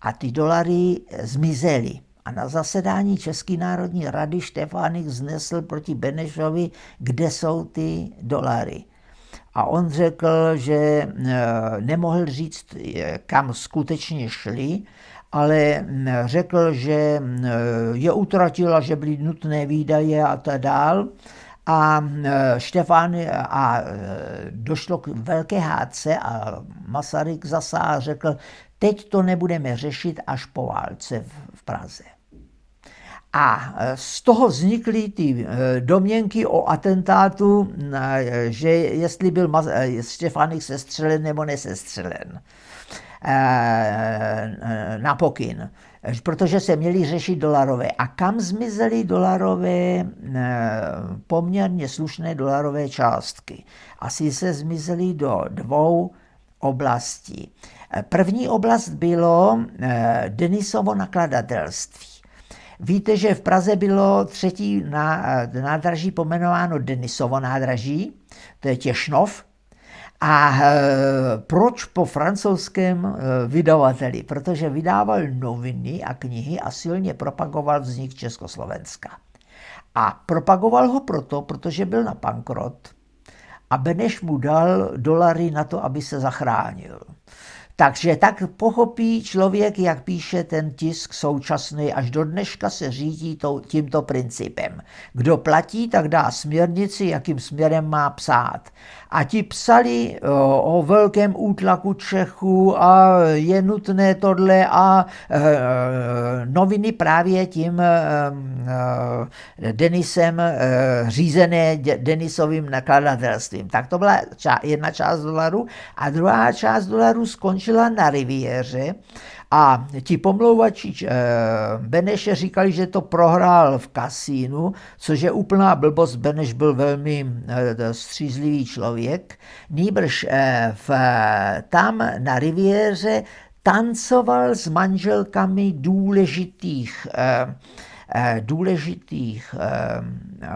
A ty dolary zmizely. A na zasedání České národní rady Štefánik znesl proti Benešovi, kde jsou ty dolary. A on řekl, že e, nemohl říct, e, kam skutečně šli, ale řekl, že e, je utratila, že byly nutné výdaje a tak dál. A Štefán a došlo k velké hádce a Masaryk zasáhl. řekl, teď to nebudeme řešit až po válce v Praze. A e, z toho vznikly ty e, domněnky o atentátu, e, že jestli byl Štěfánek sestřelen nebo nesestřelen na pokyn, protože se měli řešit dolarové. A kam zmizely dolarové, poměrně slušné dolarové částky? Asi se zmizely do dvou oblastí. První oblast bylo Denisovo nakladatelství. Víte, že v Praze bylo třetí nádraží pomenováno Denisovo nádraží, to je Těšnov, a eh, proč po francouzském eh, vydavateli? Protože vydával noviny a knihy a silně propagoval vznik Československa. A propagoval ho proto, protože byl na pankrot a Beneš mu dal dolary na to, aby se zachránil. Takže tak pochopí člověk, jak píše ten tisk současný, až do dneška se řídí tímto principem. Kdo platí, tak dá směrnici, jakým směrem má psát a ti psali eh, o velkém útlaku Čechů a je nutné tohle a eh, eh, noviny právě tím Denisem řízené Denisovým nakladatelstvím. Tak to byla jedna část dolaru a druhá část dolaru skončila na riviéře a ti pomlouvači eh, Beneše říkali, že to prohrál v kasínu, což je úplná blbost. Beneš byl velmi eh, střízlivý člověk. Nýbrž eh, v, tam na riviéře tancoval s manželkami důležitých důležitých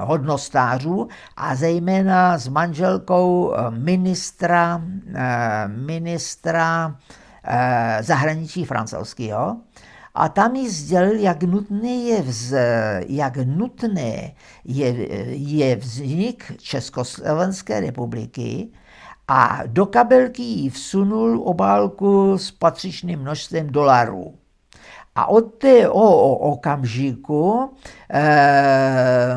hodnostářů a zejména s manželkou ministra, ministra Eh, zahraničí francouzského a tam jí sdělil, jak nutné je, vz, jak nutné je, je vznik Československé republiky a do kabelky jí vsunul obálku s patřičným množstvím dolarů. A od toho okamžiku eh,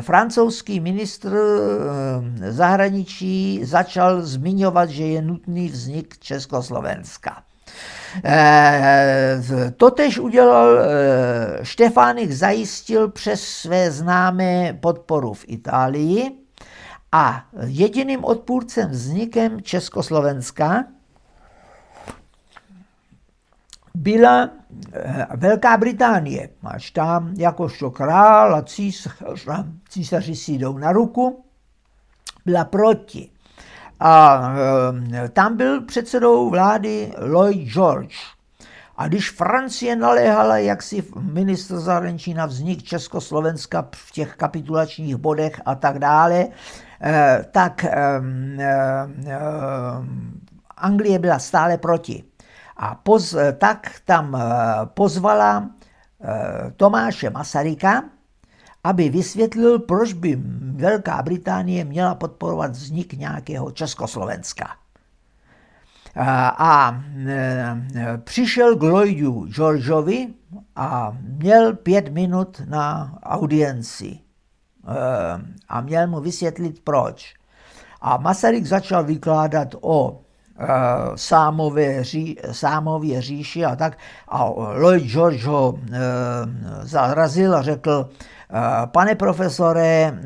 francouzský ministr eh, zahraničí začal zmiňovat, že je nutný vznik Československa. Eh, totež udělal eh, Štefánek, zajistil přes své známé podporu v Itálii a jediným odpůrcem vznikem Československa byla eh, Velká Británie. Máš tam jakožto král a císař, císaři si jdou na ruku, byla proti. A eh, tam byl předsedou vlády Lloyd George. A když Francie naléhala, jak si ministr zahraničí na vznik Československa v těch kapitulačních bodech a tak dále, eh, tak Anglie byla stále proti. A poz, tak tam eh, pozvala eh, Tomáše Masaryka, aby vysvětlil, proč by Velká Británie měla podporovat vznik nějakého Československa. Eh, a přišel k Lloydu Georgeovi a měl pět minut na audienci a měl mu vysvětlit proč. A Masaryk začal vykládat o Eh, Sámové, ří, Sámově říši a tak. A Lloyd George ho eh, zarazil a řekl, eh, pane profesore,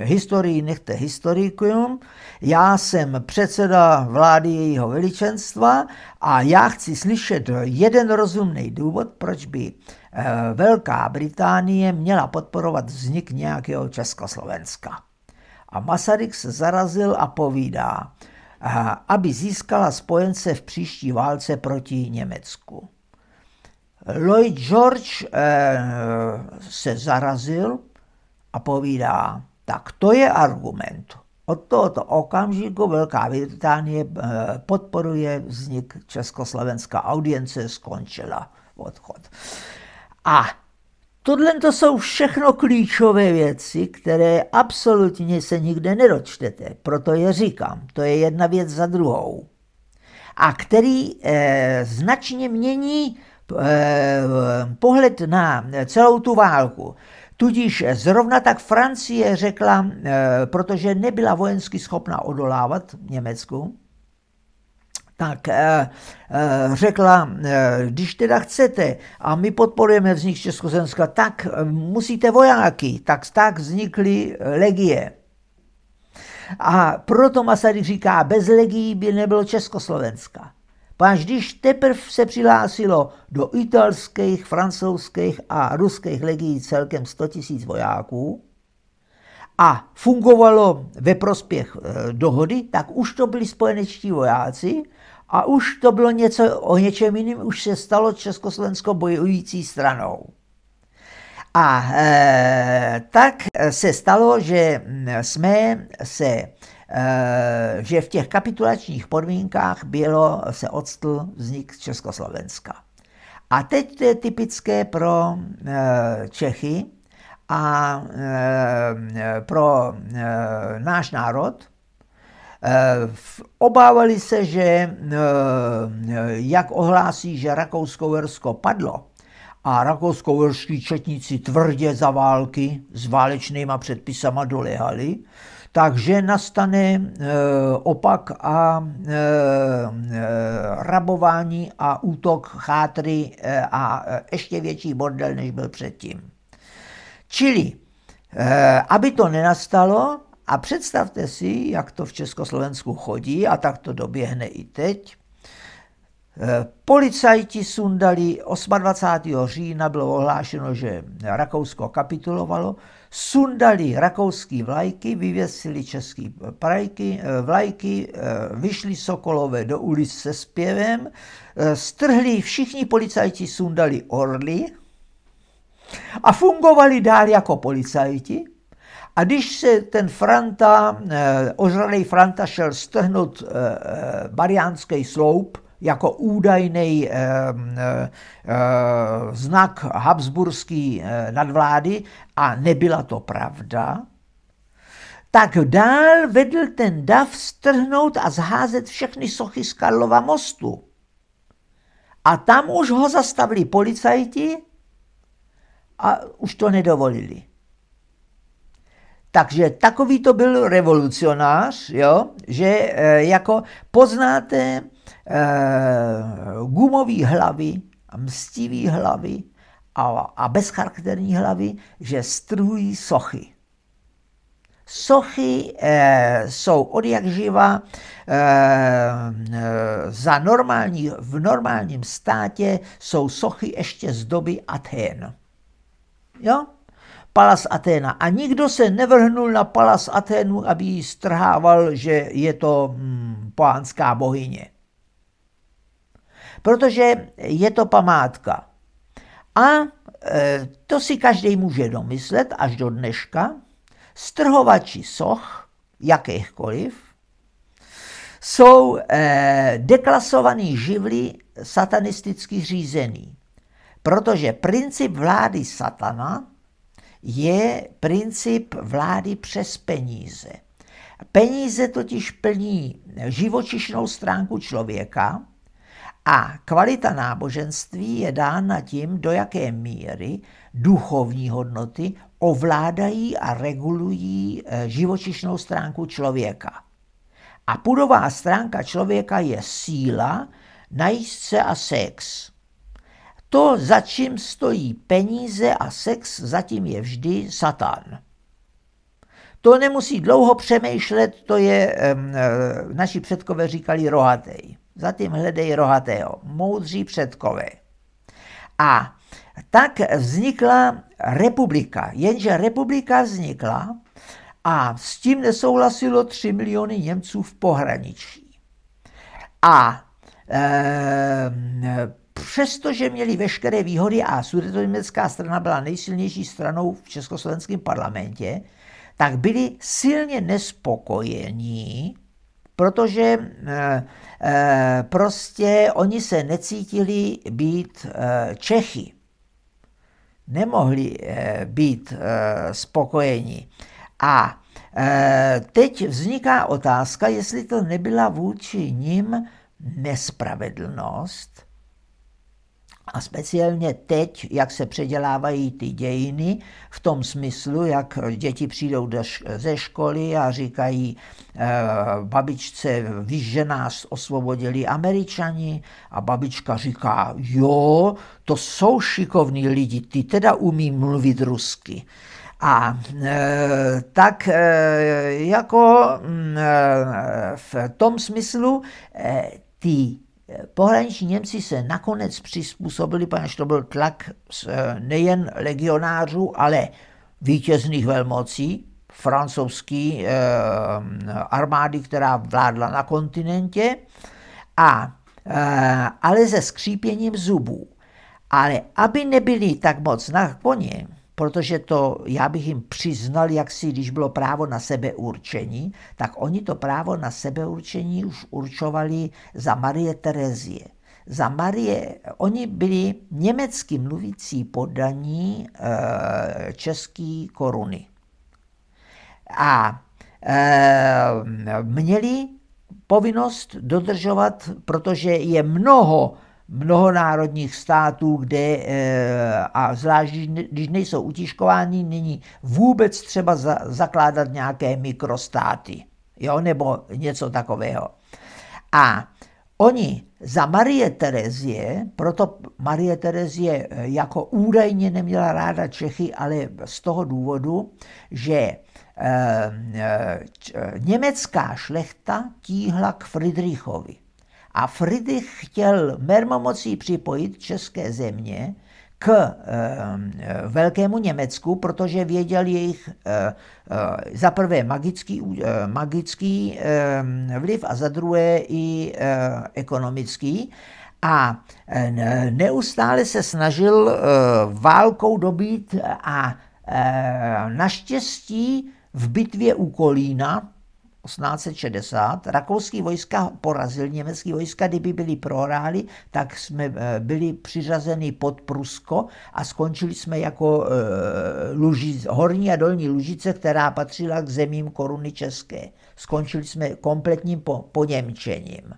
historii nechte historikům, já jsem předseda vlády jejího veličenstva a já chci slyšet jeden rozumný důvod, proč by Velká Británie měla podporovat vznik nějakého Československa. A Masaryk se zarazil a povídá – aby získala spojence v příští válce proti Německu. Lloyd George eh, se zarazil a povídá, tak to je argument. Od tohoto okamžiku Velká Británie eh, podporuje vznik Československá audience, skončila odchod. A Tohle to jsou všechno klíčové věci, které absolutně se nikde nedočtete, proto je říkám, to je jedna věc za druhou. A který eh, značně mění eh, pohled na celou tu válku. Tudíž zrovna tak Francie řekla, eh, protože nebyla vojensky schopna odolávat Německu, tak eh, eh, řekla, eh, když teda chcete a my podporujeme vznik Československa, tak musíte vojáky, tak, tak vznikly legie. A proto Masaryk říká, bez legií by nebylo Československa. Až když teprve se přihlásilo do italských, francouzských a ruských legií celkem 100 000 vojáků a fungovalo ve prospěch dohody, tak už to byli spojenečtí vojáci a už to bylo něco o něčem jiným, už se stalo Československo bojující stranou. A e, tak se stalo, že jsme se, e, že v těch kapitulačních podmínkách bylo, se odstl vznik Československa. A teď to je typické pro e, Čechy a e, e pro e, náš národ, Eh, obávali se, že eh, jak ohlásí, že rakousko versko padlo, a rakousko verští četníci tvrdě za války s válečnýma předpisama dolehali, takže nastane eh, opak a rabování a útok chátry a ještě větší bordel, než byl předtím. Čili, aby to nenastalo, a představte si, jak to v Československu chodí, a tak to doběhne i teď. E, policajti sundali 28. října, bylo ohlášeno, že Rakousko kapitulovalo, sundali rakouský vlajky, vyvěsili český prajky, e, vlajky, e, vyšli Sokolové do ulic se zpěvem, strhli, všichni policajti sundali orly a fungovali dál jako policajti a když se ten Franta, eh, ožralý Franta šel strhnout eh, eh, Mariánský sloup, jako údajný eh, eh, znak habsburský eh, nadvlády a nebyla to pravda, tak dál vedl ten dav strhnout a zházet všechny sochy z Karlova mostu. A tam už ho zastavili policajti a už to nedovolili. Takže takový to byl revolucionář, jo, že eh, jako poznáte eh, gumový hlavy, mstivý hlavy a, a bezcharakterní hlavy, že strhují sochy. Sochy e, jsou od jak živa e, za normální, v normálním státě jsou sochy ještě z doby Athén. Jo? Palas Athéna. A nikdo se nevrhnul na Palas Athénu, aby ji strhával, že je to hmm, pohánská bohyně. Protože je to památka. A e, to si každý může domyslet až do dneška. Strhovači soch, jakýchkoliv, jsou e, deklasovaný živly satanisticky řízený. Protože princip vlády satana je princip vlády přes peníze. Peníze totiž plní živočišnou stránku člověka a kvalita náboženství je dána tím, do jaké míry duchovní hodnoty ovládají a regulují e, živočišnou stránku člověka. A pudová stránka člověka je síla, najíst se a sex. To, za čím stojí peníze a sex, zatím je vždy satán. To nemusí dlouho přemýšlet, to je, eh, naši předkové říkali rohatej. Zatím hledej rohatého, moudří předkové. A tak vznikla republika, jenže republika vznikla a s tím nesouhlasilo 3 miliony Němců v pohraničí. A přestože měli veškeré výhody a sudetoněmecká strana byla nejsilnější stranou v československém parlamentě, tak byli silně nespokojení, protože e, e, prostě oni se necítili být e, Čechy. Nemohli e, být e, spokojeni. A e, teď vzniká otázka, jestli to nebyla vůči nim nespravedlnost, a speciálně teď, jak se předělávají ty dějiny, v tom smyslu, jak děti přijdou do š- ze školy a říkají e, babičce, víš, že nás osvobodili američani a babička říká, jo, to jsou šikovní lidi, ty teda umí mluvit rusky. A e, tak e, jako e, v tom smyslu e, ty Pohraniční Němci se nakonec přizpůsobili, protože to byl tlak eh, nejen legionářů, ale vítězných velmocí, francouzské eh, armády, která vládla na kontinentě, a, eh, ale se skřípěním zubů. Ale aby nebyli tak moc na koně, protože to já bych jim přiznal, jak si, když bylo právo na sebeurčení, tak oni to právo na sebeurčení už určovali za Marie Terezie. Za Marie, oni byli německy mluvící podaní eh, české koruny. A eh, měli povinnost dodržovat, protože je mnoho mnohonárodních států, kde, eh, a zvlášť když nejsou utiškováni, není vůbec třeba za, zakládat nějaké mikrostáty, jo, nebo něco takového. A oni za Marie Terezie, proto Marie Terezie eh, jako údajně neměla ráda Čechy, ale z toho důvodu, že eh, německá šlechta tíhla k Friedrichovi. A Friedrich chtěl mermomocí připojit české země k eh, eh, Velkému Německu, protože věděl jejich eh, za prvé magický, magický vliv a za druhé i ekonomický. A neustále se snažil válkou dobít a naštěstí v bitvě u Kolína 1860 rakouský vojska porazil německý vojska, kdyby byli prohráli, tak jsme eh, byli přiřazeni pod Prusko a skončili jsme jako eh, lužic, horní a dolní lužice, která patřila k zemím koruny české. Skončili jsme kompletním po, poněmčením.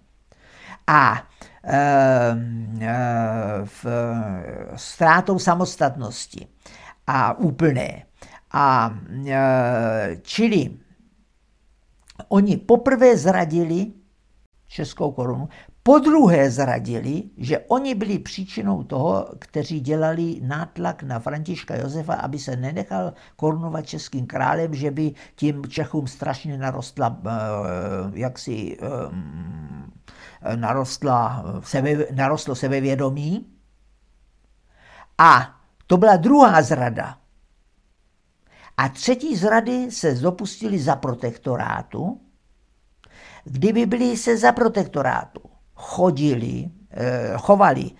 A ehm, eh, v ztrátou samostatnosti a úplné. A čili Oni poprvé zradili českou korunu, po druhé zradili, že oni byli příčinou toho, kteří dělali nátlak na Františka Josefa, aby se nenechal korunovat českým králem, že by tím Čechům strašně narostla eh, jaksi eh, narostla, sebe, narostlo sebevědomí. A to byla druhá zrada. A třetí zrady se dopustili za protektorátu, kdyby byli se za protektorátu chodili, eh, chovali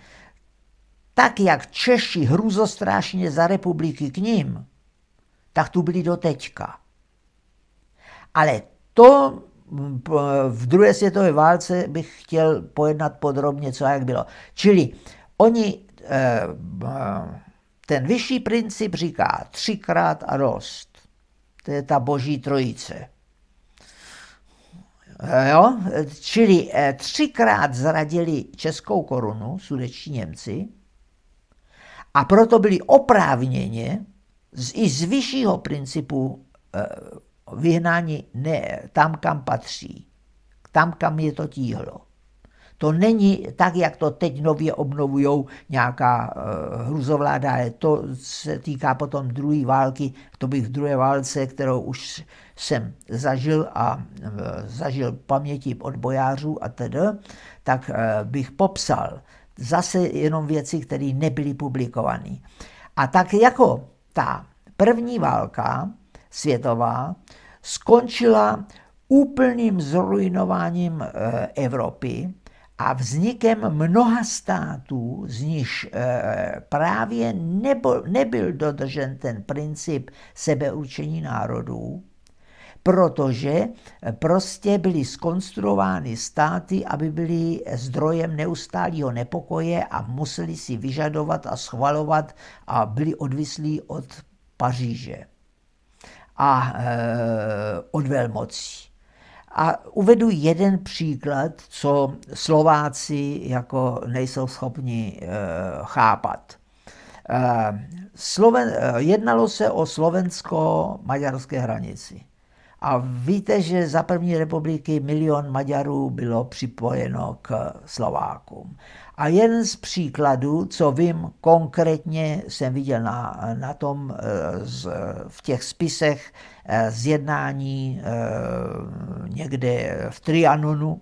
tak, jak Češi hrůzostrášně za republiky k ním, tak tu byli do teďka. Ale to mm, v druhé světové válce bych chtěl pojednat podrobně, co a jak bylo. Čili oni eh, eh ten vyšší princip říká třikrát a dost. To je ta boží trojice. Jo? Čili eh, třikrát zradili českou korunu sudeční Němci a proto byli oprávněně z, i z vyššího principu eh, vyhnání ne, tam, kam patří, tam, kam je to tíhlo. To není tak, jak to teď nově obnovují nějaká uh, eh, hruzovláda, ale to se týká potom druhé války, to bych v druhé válce, kterou už jsem zažil a eh, zažil paměti od bojářů a tedy, tak eh, bych popsal zase jenom věci, které nebyly publikované. A tak jako ta první válka světová skončila úplným zruinováním Evropy, a vznikem mnoha států, z níž eh, právě nebyl, nebyl dodržen ten princip sebeurčení národů, protože eh, prostě byly skonstruovány státy, aby byly zdrojem neustálého nepokoje a museli si vyžadovat a schvalovat a byli odvislí od Paříže a e, od velmocí. A uvedu jeden příklad, co Slováci jako nejsou schopni e, chápat. E, Sloven, e, jednalo se o slovensko-maďarské hranici. A víte, že za první republiky milion Maďarů bylo připojeno k Slovákům. A jeden z příkladů, co vím konkrétně, jsem viděl na, na tom z, v těch spisech Eh, z jednání eh, někde v Trianonu.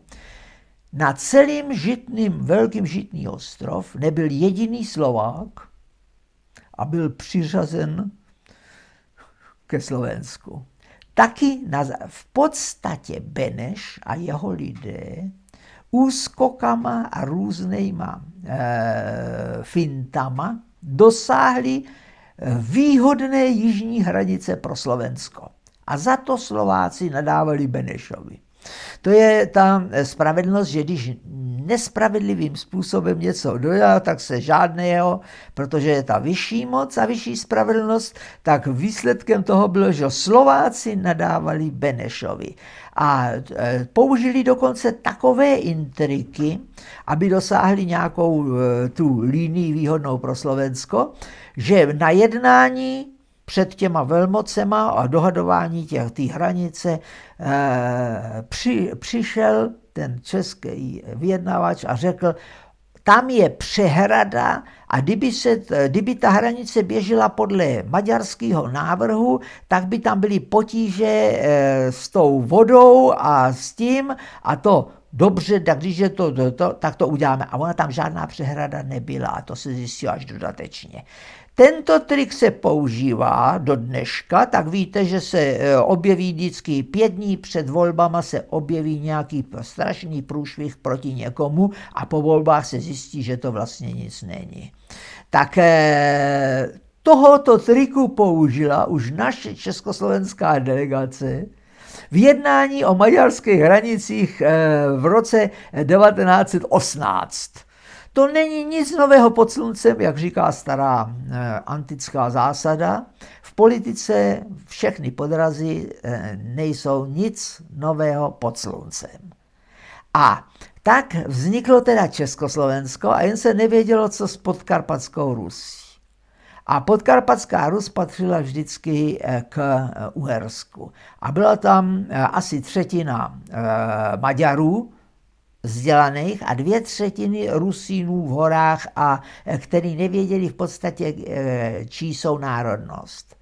Na celým žitným, velkým žitný ostrov nebyl jediný Slovák a byl přiřazen ke Slovensku. Taky na, v podstatě Beneš a jeho lidé úskokama a různýma e, fintama dosáhli výhodné jižní hranice pro Slovensko. A za to Slováci nadávali Benešovi. To je ta spravedlnost, že když nespravedlivým způsobem něco dojel, tak se žádného, protože je ta vyšší moc a vyšší spravedlnost, tak výsledkem toho bylo, že Slováci nadávali Benešovi. A e, použili dokonce takové intriky, aby dosáhli nějakou e, tu línii výhodnou pro Slovensko, že na jednání před těma velmocema a dohadování těch, tý hranice e, při, přišel ten český vyjednávač a řekl, tam je přehrada a kdyby, se, kdyby ta hranice běžela podle maďarského návrhu, tak by tam byly potíže e, s tou vodou a s tím a to dobře, tak když je to, to, to, tak to uděláme. A ona tam žádná přehrada nebyla a to se zjistilo až dodatečně. Tento trik se používá do dneška, tak víte, že se eh, objeví vždycky pět dní před volbama, se objeví nějaký strašný průšvih proti někomu a po volbách se zjistí, že to vlastně nic není. Tak eh, tohoto triku použila už naše československá delegace v jednání o maďarských hranicích eh, v roce 1918. To není nic nového pod sluncem, jak říká stará eh, antická zásada. V politice všechny podrazy eh, nejsou nic nového pod sluncem. A tak vzniklo teda Československo a jen se nevědělo, co s podkarpatskou Rusí. A podkarpatská Rus patřila vždycky eh, k Uhersku. A byla tam asi třetina Maďarů, vzdělaných a dvě třetiny Rusínů v horách, a eh, který nevěděli v podstatě, eh, čí jsou národnost.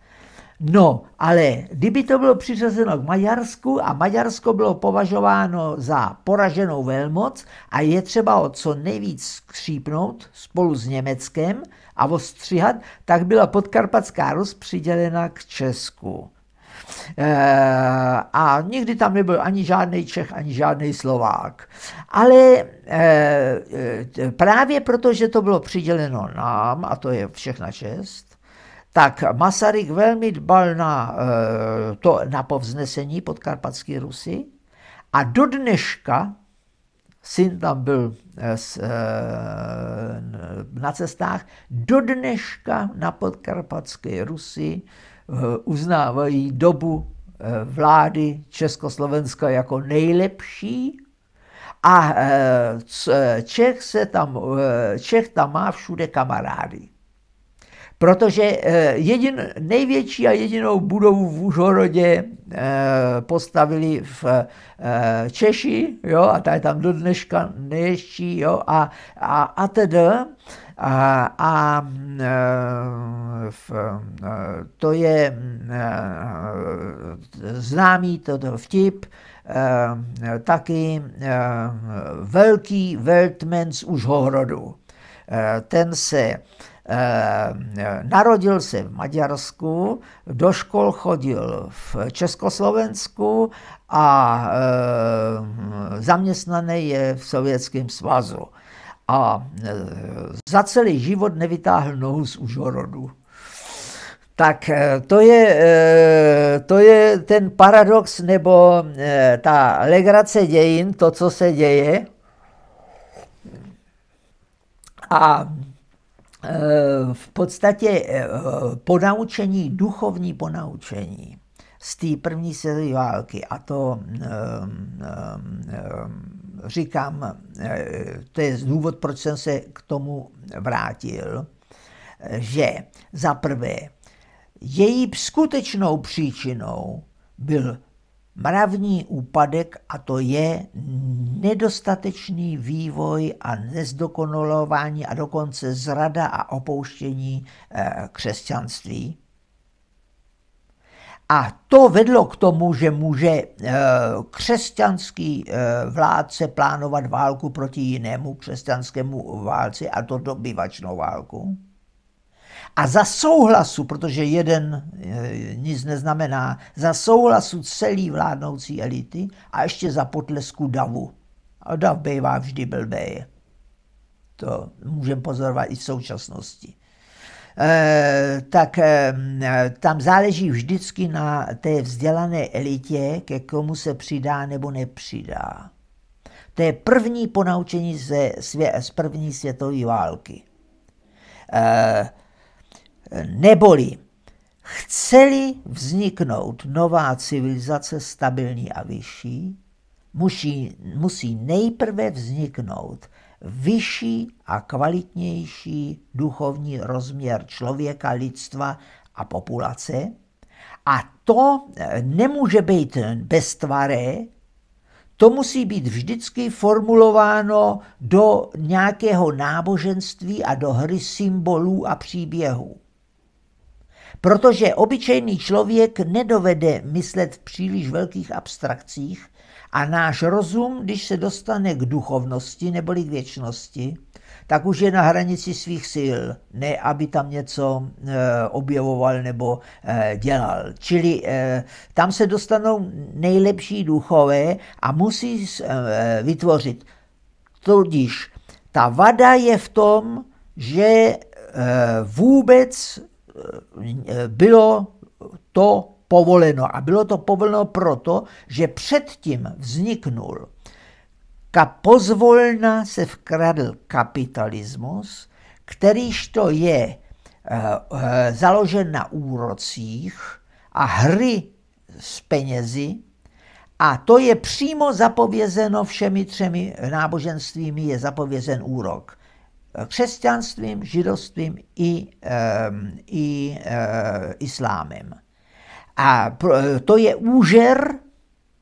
No, ale kdyby to bylo přiřazeno k Maďarsku a Maďarsko bylo považováno za poraženou velmoc a je třeba o co nejvíc skřípnout spolu s Německem a ostříhat, tak byla podkarpatská Rus přidělena k Česku. Eh, a nikdy tam nebyl ani žádný Čech, ani žádný Slovák. Ale eh, eh, právě proto, že to bylo přiděleno nám, a to je všechna čest, tak Masaryk velmi dbal na, to, na povznesení podkarpatské Rusy a do dneška syn tam byl na cestách, do dneška na podkarpatské Rusy Eh, uznávají dobu eh, vlády Československa jako nejlepší a eh, Čech, se tam, Čech tam má všude kamarády. Protože jedin, největší a jedinou budovu v Užhorodě postavili v Češi, jo, a ta je tam do dneška neještí, jo, a, a, a tedy. A, a e, v, e, to je e, známý toto vtip, taky velký Weltmans už Hohrodu. Ten se Narodil se v Maďarsku, do škol chodil v Československu a zaměstnaný je v Sovětském svazu a e, za celý život nevytáhl nohu z užorodu. Tak e, to je, e, to je ten paradox nebo ta legrace dějin, to, co se děje. A v podstatě ponaučení, duchovní ponaučení z té první světové války a to říkám, eh, to je důvod, proč jsem se k tomu vrátil, že za prvé, její skutečnou příčinou byl mravní úpadek a to je nedostatečný vývoj a nezdokonalování a dokonce zrada a opouštění eh, křesťanství. A to vedlo k tomu, že může eh, křesťanský eh, vládce plánovat válku proti jinému křesťanskému válci, a to dobyvačnou válku. A za souhlasu, protože jeden eh, nic neznamená, za souhlasu celý vládnoucí elity a ještě za potlesku davu. A dav bývá vždy blbej. To můžeme pozorovat i v současnosti. Eh, tak eh, tam záleží vždycky na té vzdělané elitě, ke komu se přidá nebo nepřidá. To je první ponaučení ze svě, z první světové války. Eh, neboli, chceli vzniknout nová civilizace stabilní a vyšší, musí, musí nejprve vzniknout vyšší a kvalitnější duchovní rozměr člověka, lidstva a populace. A to eh, nemůže být beztvaré, to musí být vždycky formulováno do nějakého náboženství a do hry symbolů a příběhů. Protože obyčejný člověk nedovede myslet v příliš velkých abstrakcích, a náš rozum, když se dostane k duchovnosti neboli k věčnosti, tak už je na hranici svých sil, ne aby tam něco e, objevoval nebo e, dělal. Čili e, tam se dostanou nejlepší duchové a musí vytvořit. Tudíž ta vada je v tom, že vůbec bylo to povoleno. A bylo to povoleno proto, že předtím vzniknul ka pozvolna se vkradl kapitalismus, kterýž to je eh, eh, založen na úrocích a hry s penězi, a to je přímo zapovězeno všemi třemi náboženstvími, je zapovězen úrok. Eh, křesťanstvím, židovstvím i, i, i islámem. A eh, to je úžer,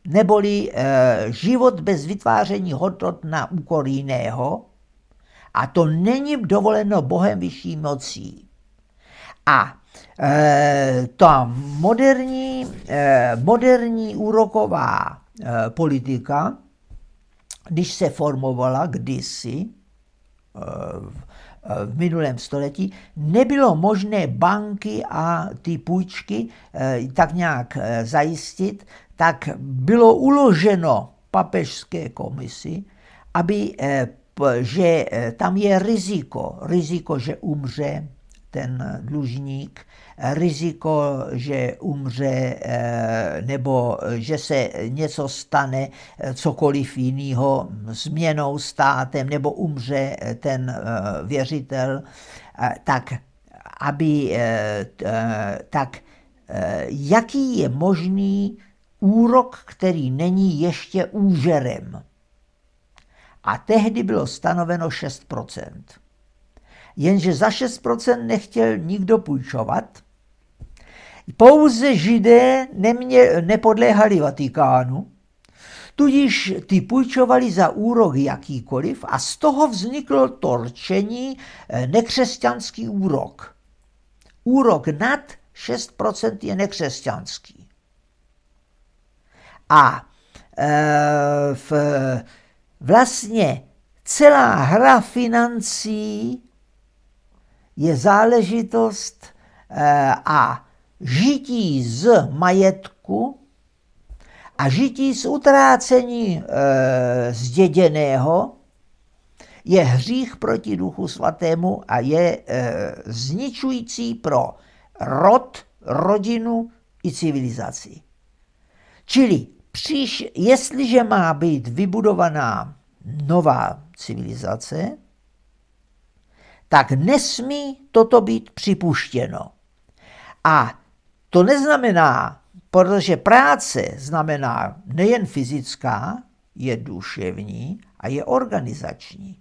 neboli eh, život bez vytváření hodnot na úkor jiného, a to není dovoleno Bohem vyšší mocí. A eh, ta moderní, moderní úroková politika, když se formovala kdysi, e, Eh, v minulém století nebylo možné banky a ty půjčky eh, tak nějak eh, zajistit, tak bylo uloženo papežské komisi, aby, že tam je riziko, riziko, že umře ten dlužník, riziko, že umře eh, nebo že se něco stane, eh, cokoliv jiného, změnou státem nebo umře eh, ten věřitel, tak aby tak jaký je možný úrok, který není ještě úžerem. A tehdy bylo stanoveno 6 Jenže za 6 nechtěl nikdo půjčovat, pouze židé nemě, nepodléhali Vatikánu, tudíž ty půjčovali za úrok jakýkoliv a z toho vzniklo torčení eh, nekřesťanský úrok. Úrok nad 6% je nekřesťanský. A e, v, vlastně celá hra financí je záležitost e, a žití z majetku a žití z utrácení e, zděděného je hřích proti duchu svatému a je e, zničující pro rod, rodinu i civilizaci. Čili příš, jestliže má být vybudovaná nová civilizace, tak nesmí toto být připuštěno. A to neznamená, protože práce znamená nejen fyzická, je duševní a je organizační.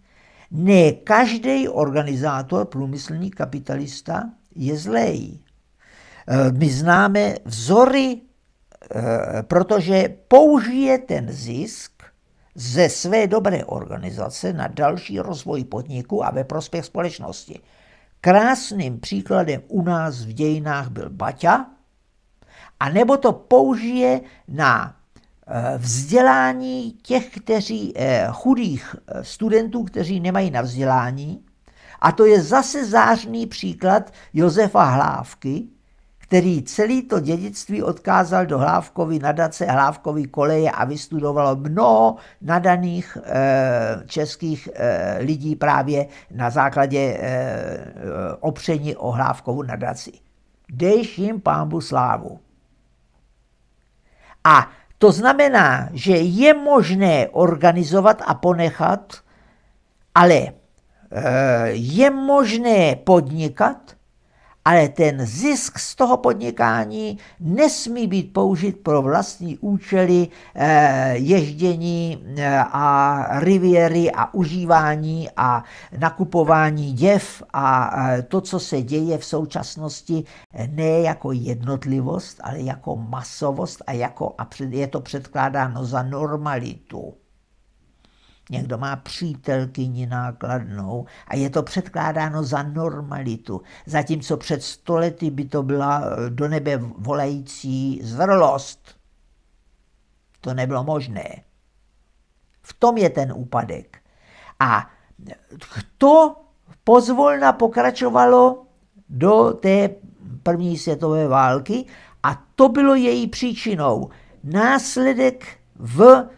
Ne každý organizátor, průmyslní kapitalista, je zlej. Eh, my známe vzory, eh, protože použije ten zisk ze své dobré organizace na další rozvoj podniku a ve prospěch společnosti. Krásným příkladem u nás v dějinách byl Baťa, a nebo to použije na eh, vzdělání těch, kteří eh, chudých eh, studentů, kteří nemají na vzdělání. A to je zase zářný příklad Josefa Hlávky, který celý to dědictví odkázal do Hlávkovy nadace Hlávkovy koleje a vystudovalo mnoho nadaných českých lidí právě na základě opření o Hlávkovu nadaci. Dej jim pámbu slávu. A to znamená, že je možné organizovat a ponechat, ale eh, je možné podnikat, ale ten zisk z toho podnikání nesmí být použit pro vlastní účely eh, ježdění eh, a riviery a užívání a nakupování děv a eh, to, co se děje v současnosti, ne jako jednotlivost, ale jako masovost a, jako, a je to předkládáno za normalitu. Někdo má přítelkyni nákladnou a je to předkládáno za normalitu, zatímco před stolety by to byla eh, do nebe volající zvrlost. To nebylo možné. V tom je ten úpadek. A to pozvolna pokračovalo do té první světové války a to bylo její příčinou. Následek v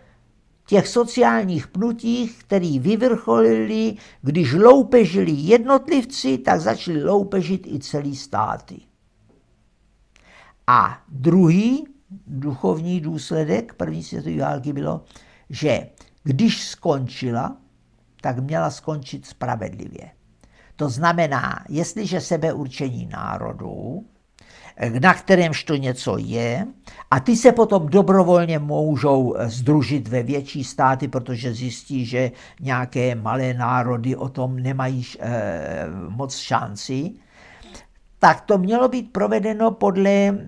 těch sociálních pnutích, které vyvrcholili, když loupežili jednotlivci, tak začali loupežit i celý státy. A druhý duchovní důsledek první světové války bylo, že když skončila, tak měla skončit spravedlivě. To znamená, jestliže sebeurčení národů Eh, na kterémž to něco je, a ty se potom dobrovolně můžou združit eh, ve větší státy, protože zjistí, že nějaké malé národy o tom nemají eh, moc šanci, tak to mělo být provedeno podle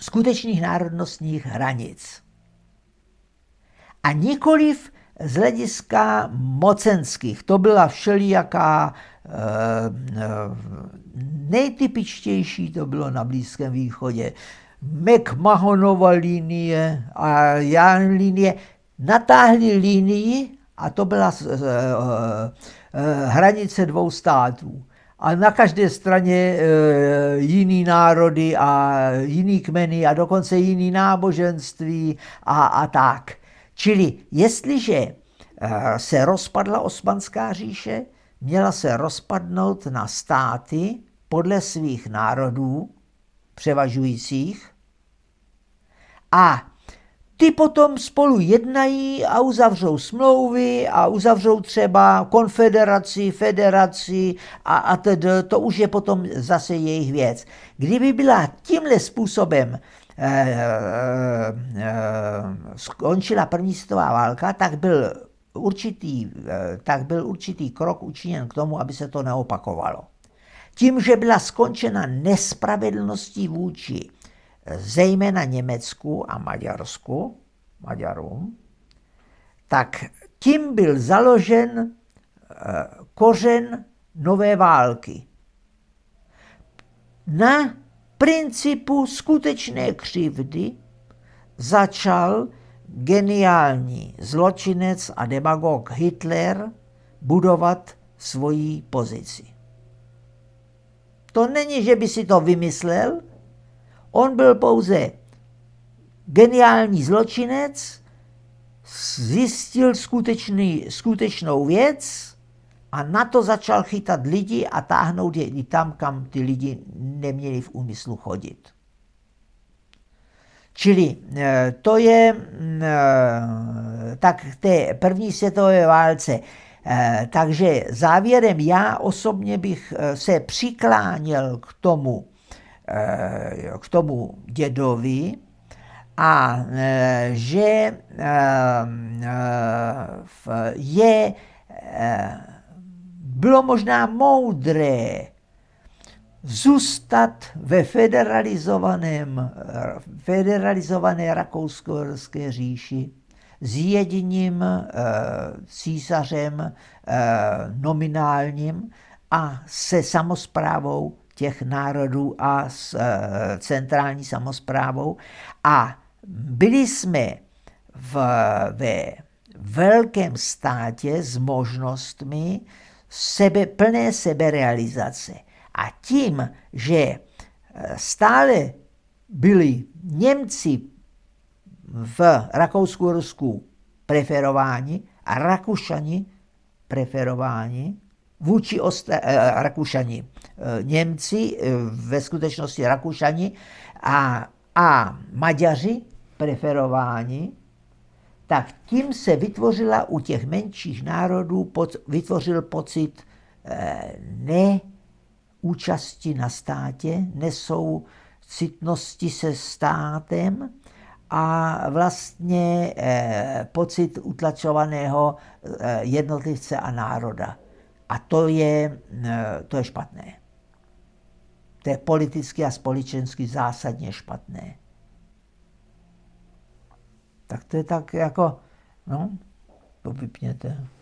skutečných národnostních hranic. A nikoliv z hlediska mocenských. To byla všelijaká eh, nejtypičtější, to bylo na Blízkém východě. McMahonova linie a Jan linie natáhli linii a to byla eh, hranice dvou států. A na každé straně eh, jiný národy a jiný kmeny a dokonce jiný náboženství a, a tak. Čili jestliže eh, se rozpadla osmanská říše, měla se rozpadnout na státy podle svých národů převažujících a ty potom spolu jednají a uzavřou smlouvy a uzavřou třeba konfederaci, federaci a, a tedy To už je potom zase jejich věc. Kdyby byla tímhle způsobem Eh, eh, eh, skončila první světová válka, tak byl určitý, tak byl určitý krok učiněn k tomu, aby se to neopakovalo. Tím, že byla skončena nespravedlností vůči zejména Německu a Maďarsku, Maďarům, tak tím byl založen kořen nové války. Na principu skutečné křivdy začal geniální zločinec a demagog Hitler budovat svoji pozici. To není, že by si to vymyslel, on byl pouze geniální zločinec, zjistil skutečný, skutečnou věc a na to začal chytat lidi a táhnout je i tam, kam ty lidi neměli v úmyslu chodit. Čili eh, to je mm, eh, tak k té první světové válce. Eh, takže závěrem já osobně bych se přikláněl k tomu, k tomu dědovi a že je bylo možná moudré zůstat ve federalizovaném, federalizované rakousko-horské říši s jedním e, eh, císařem e, nominálním a se samozprávou těch národů a s e, centrální samozprávou. A byli jsme v, ve velkém státě s možnostmi e, sebe, plné seberealizace. A tím, že eh, stále byli Němci v Rakousku-Rusku preferováni a Rakušani preferováni vůči osta- eh, Rakušani. Eh, Němci, ve skutečnosti Rakušani a, a Maďaři preferováni tak tím se vytvořila u těch menších národů, vytvořil pocit eh, neúčasti na státě, nesou citnosti se státem a vlastně eh, pocit utlačovaného eh, jednotlivce a národa. A to je, to je špatné. To je politicky a společensky zásadně špatné. Tak, to tak jako, no, bo wypnie te.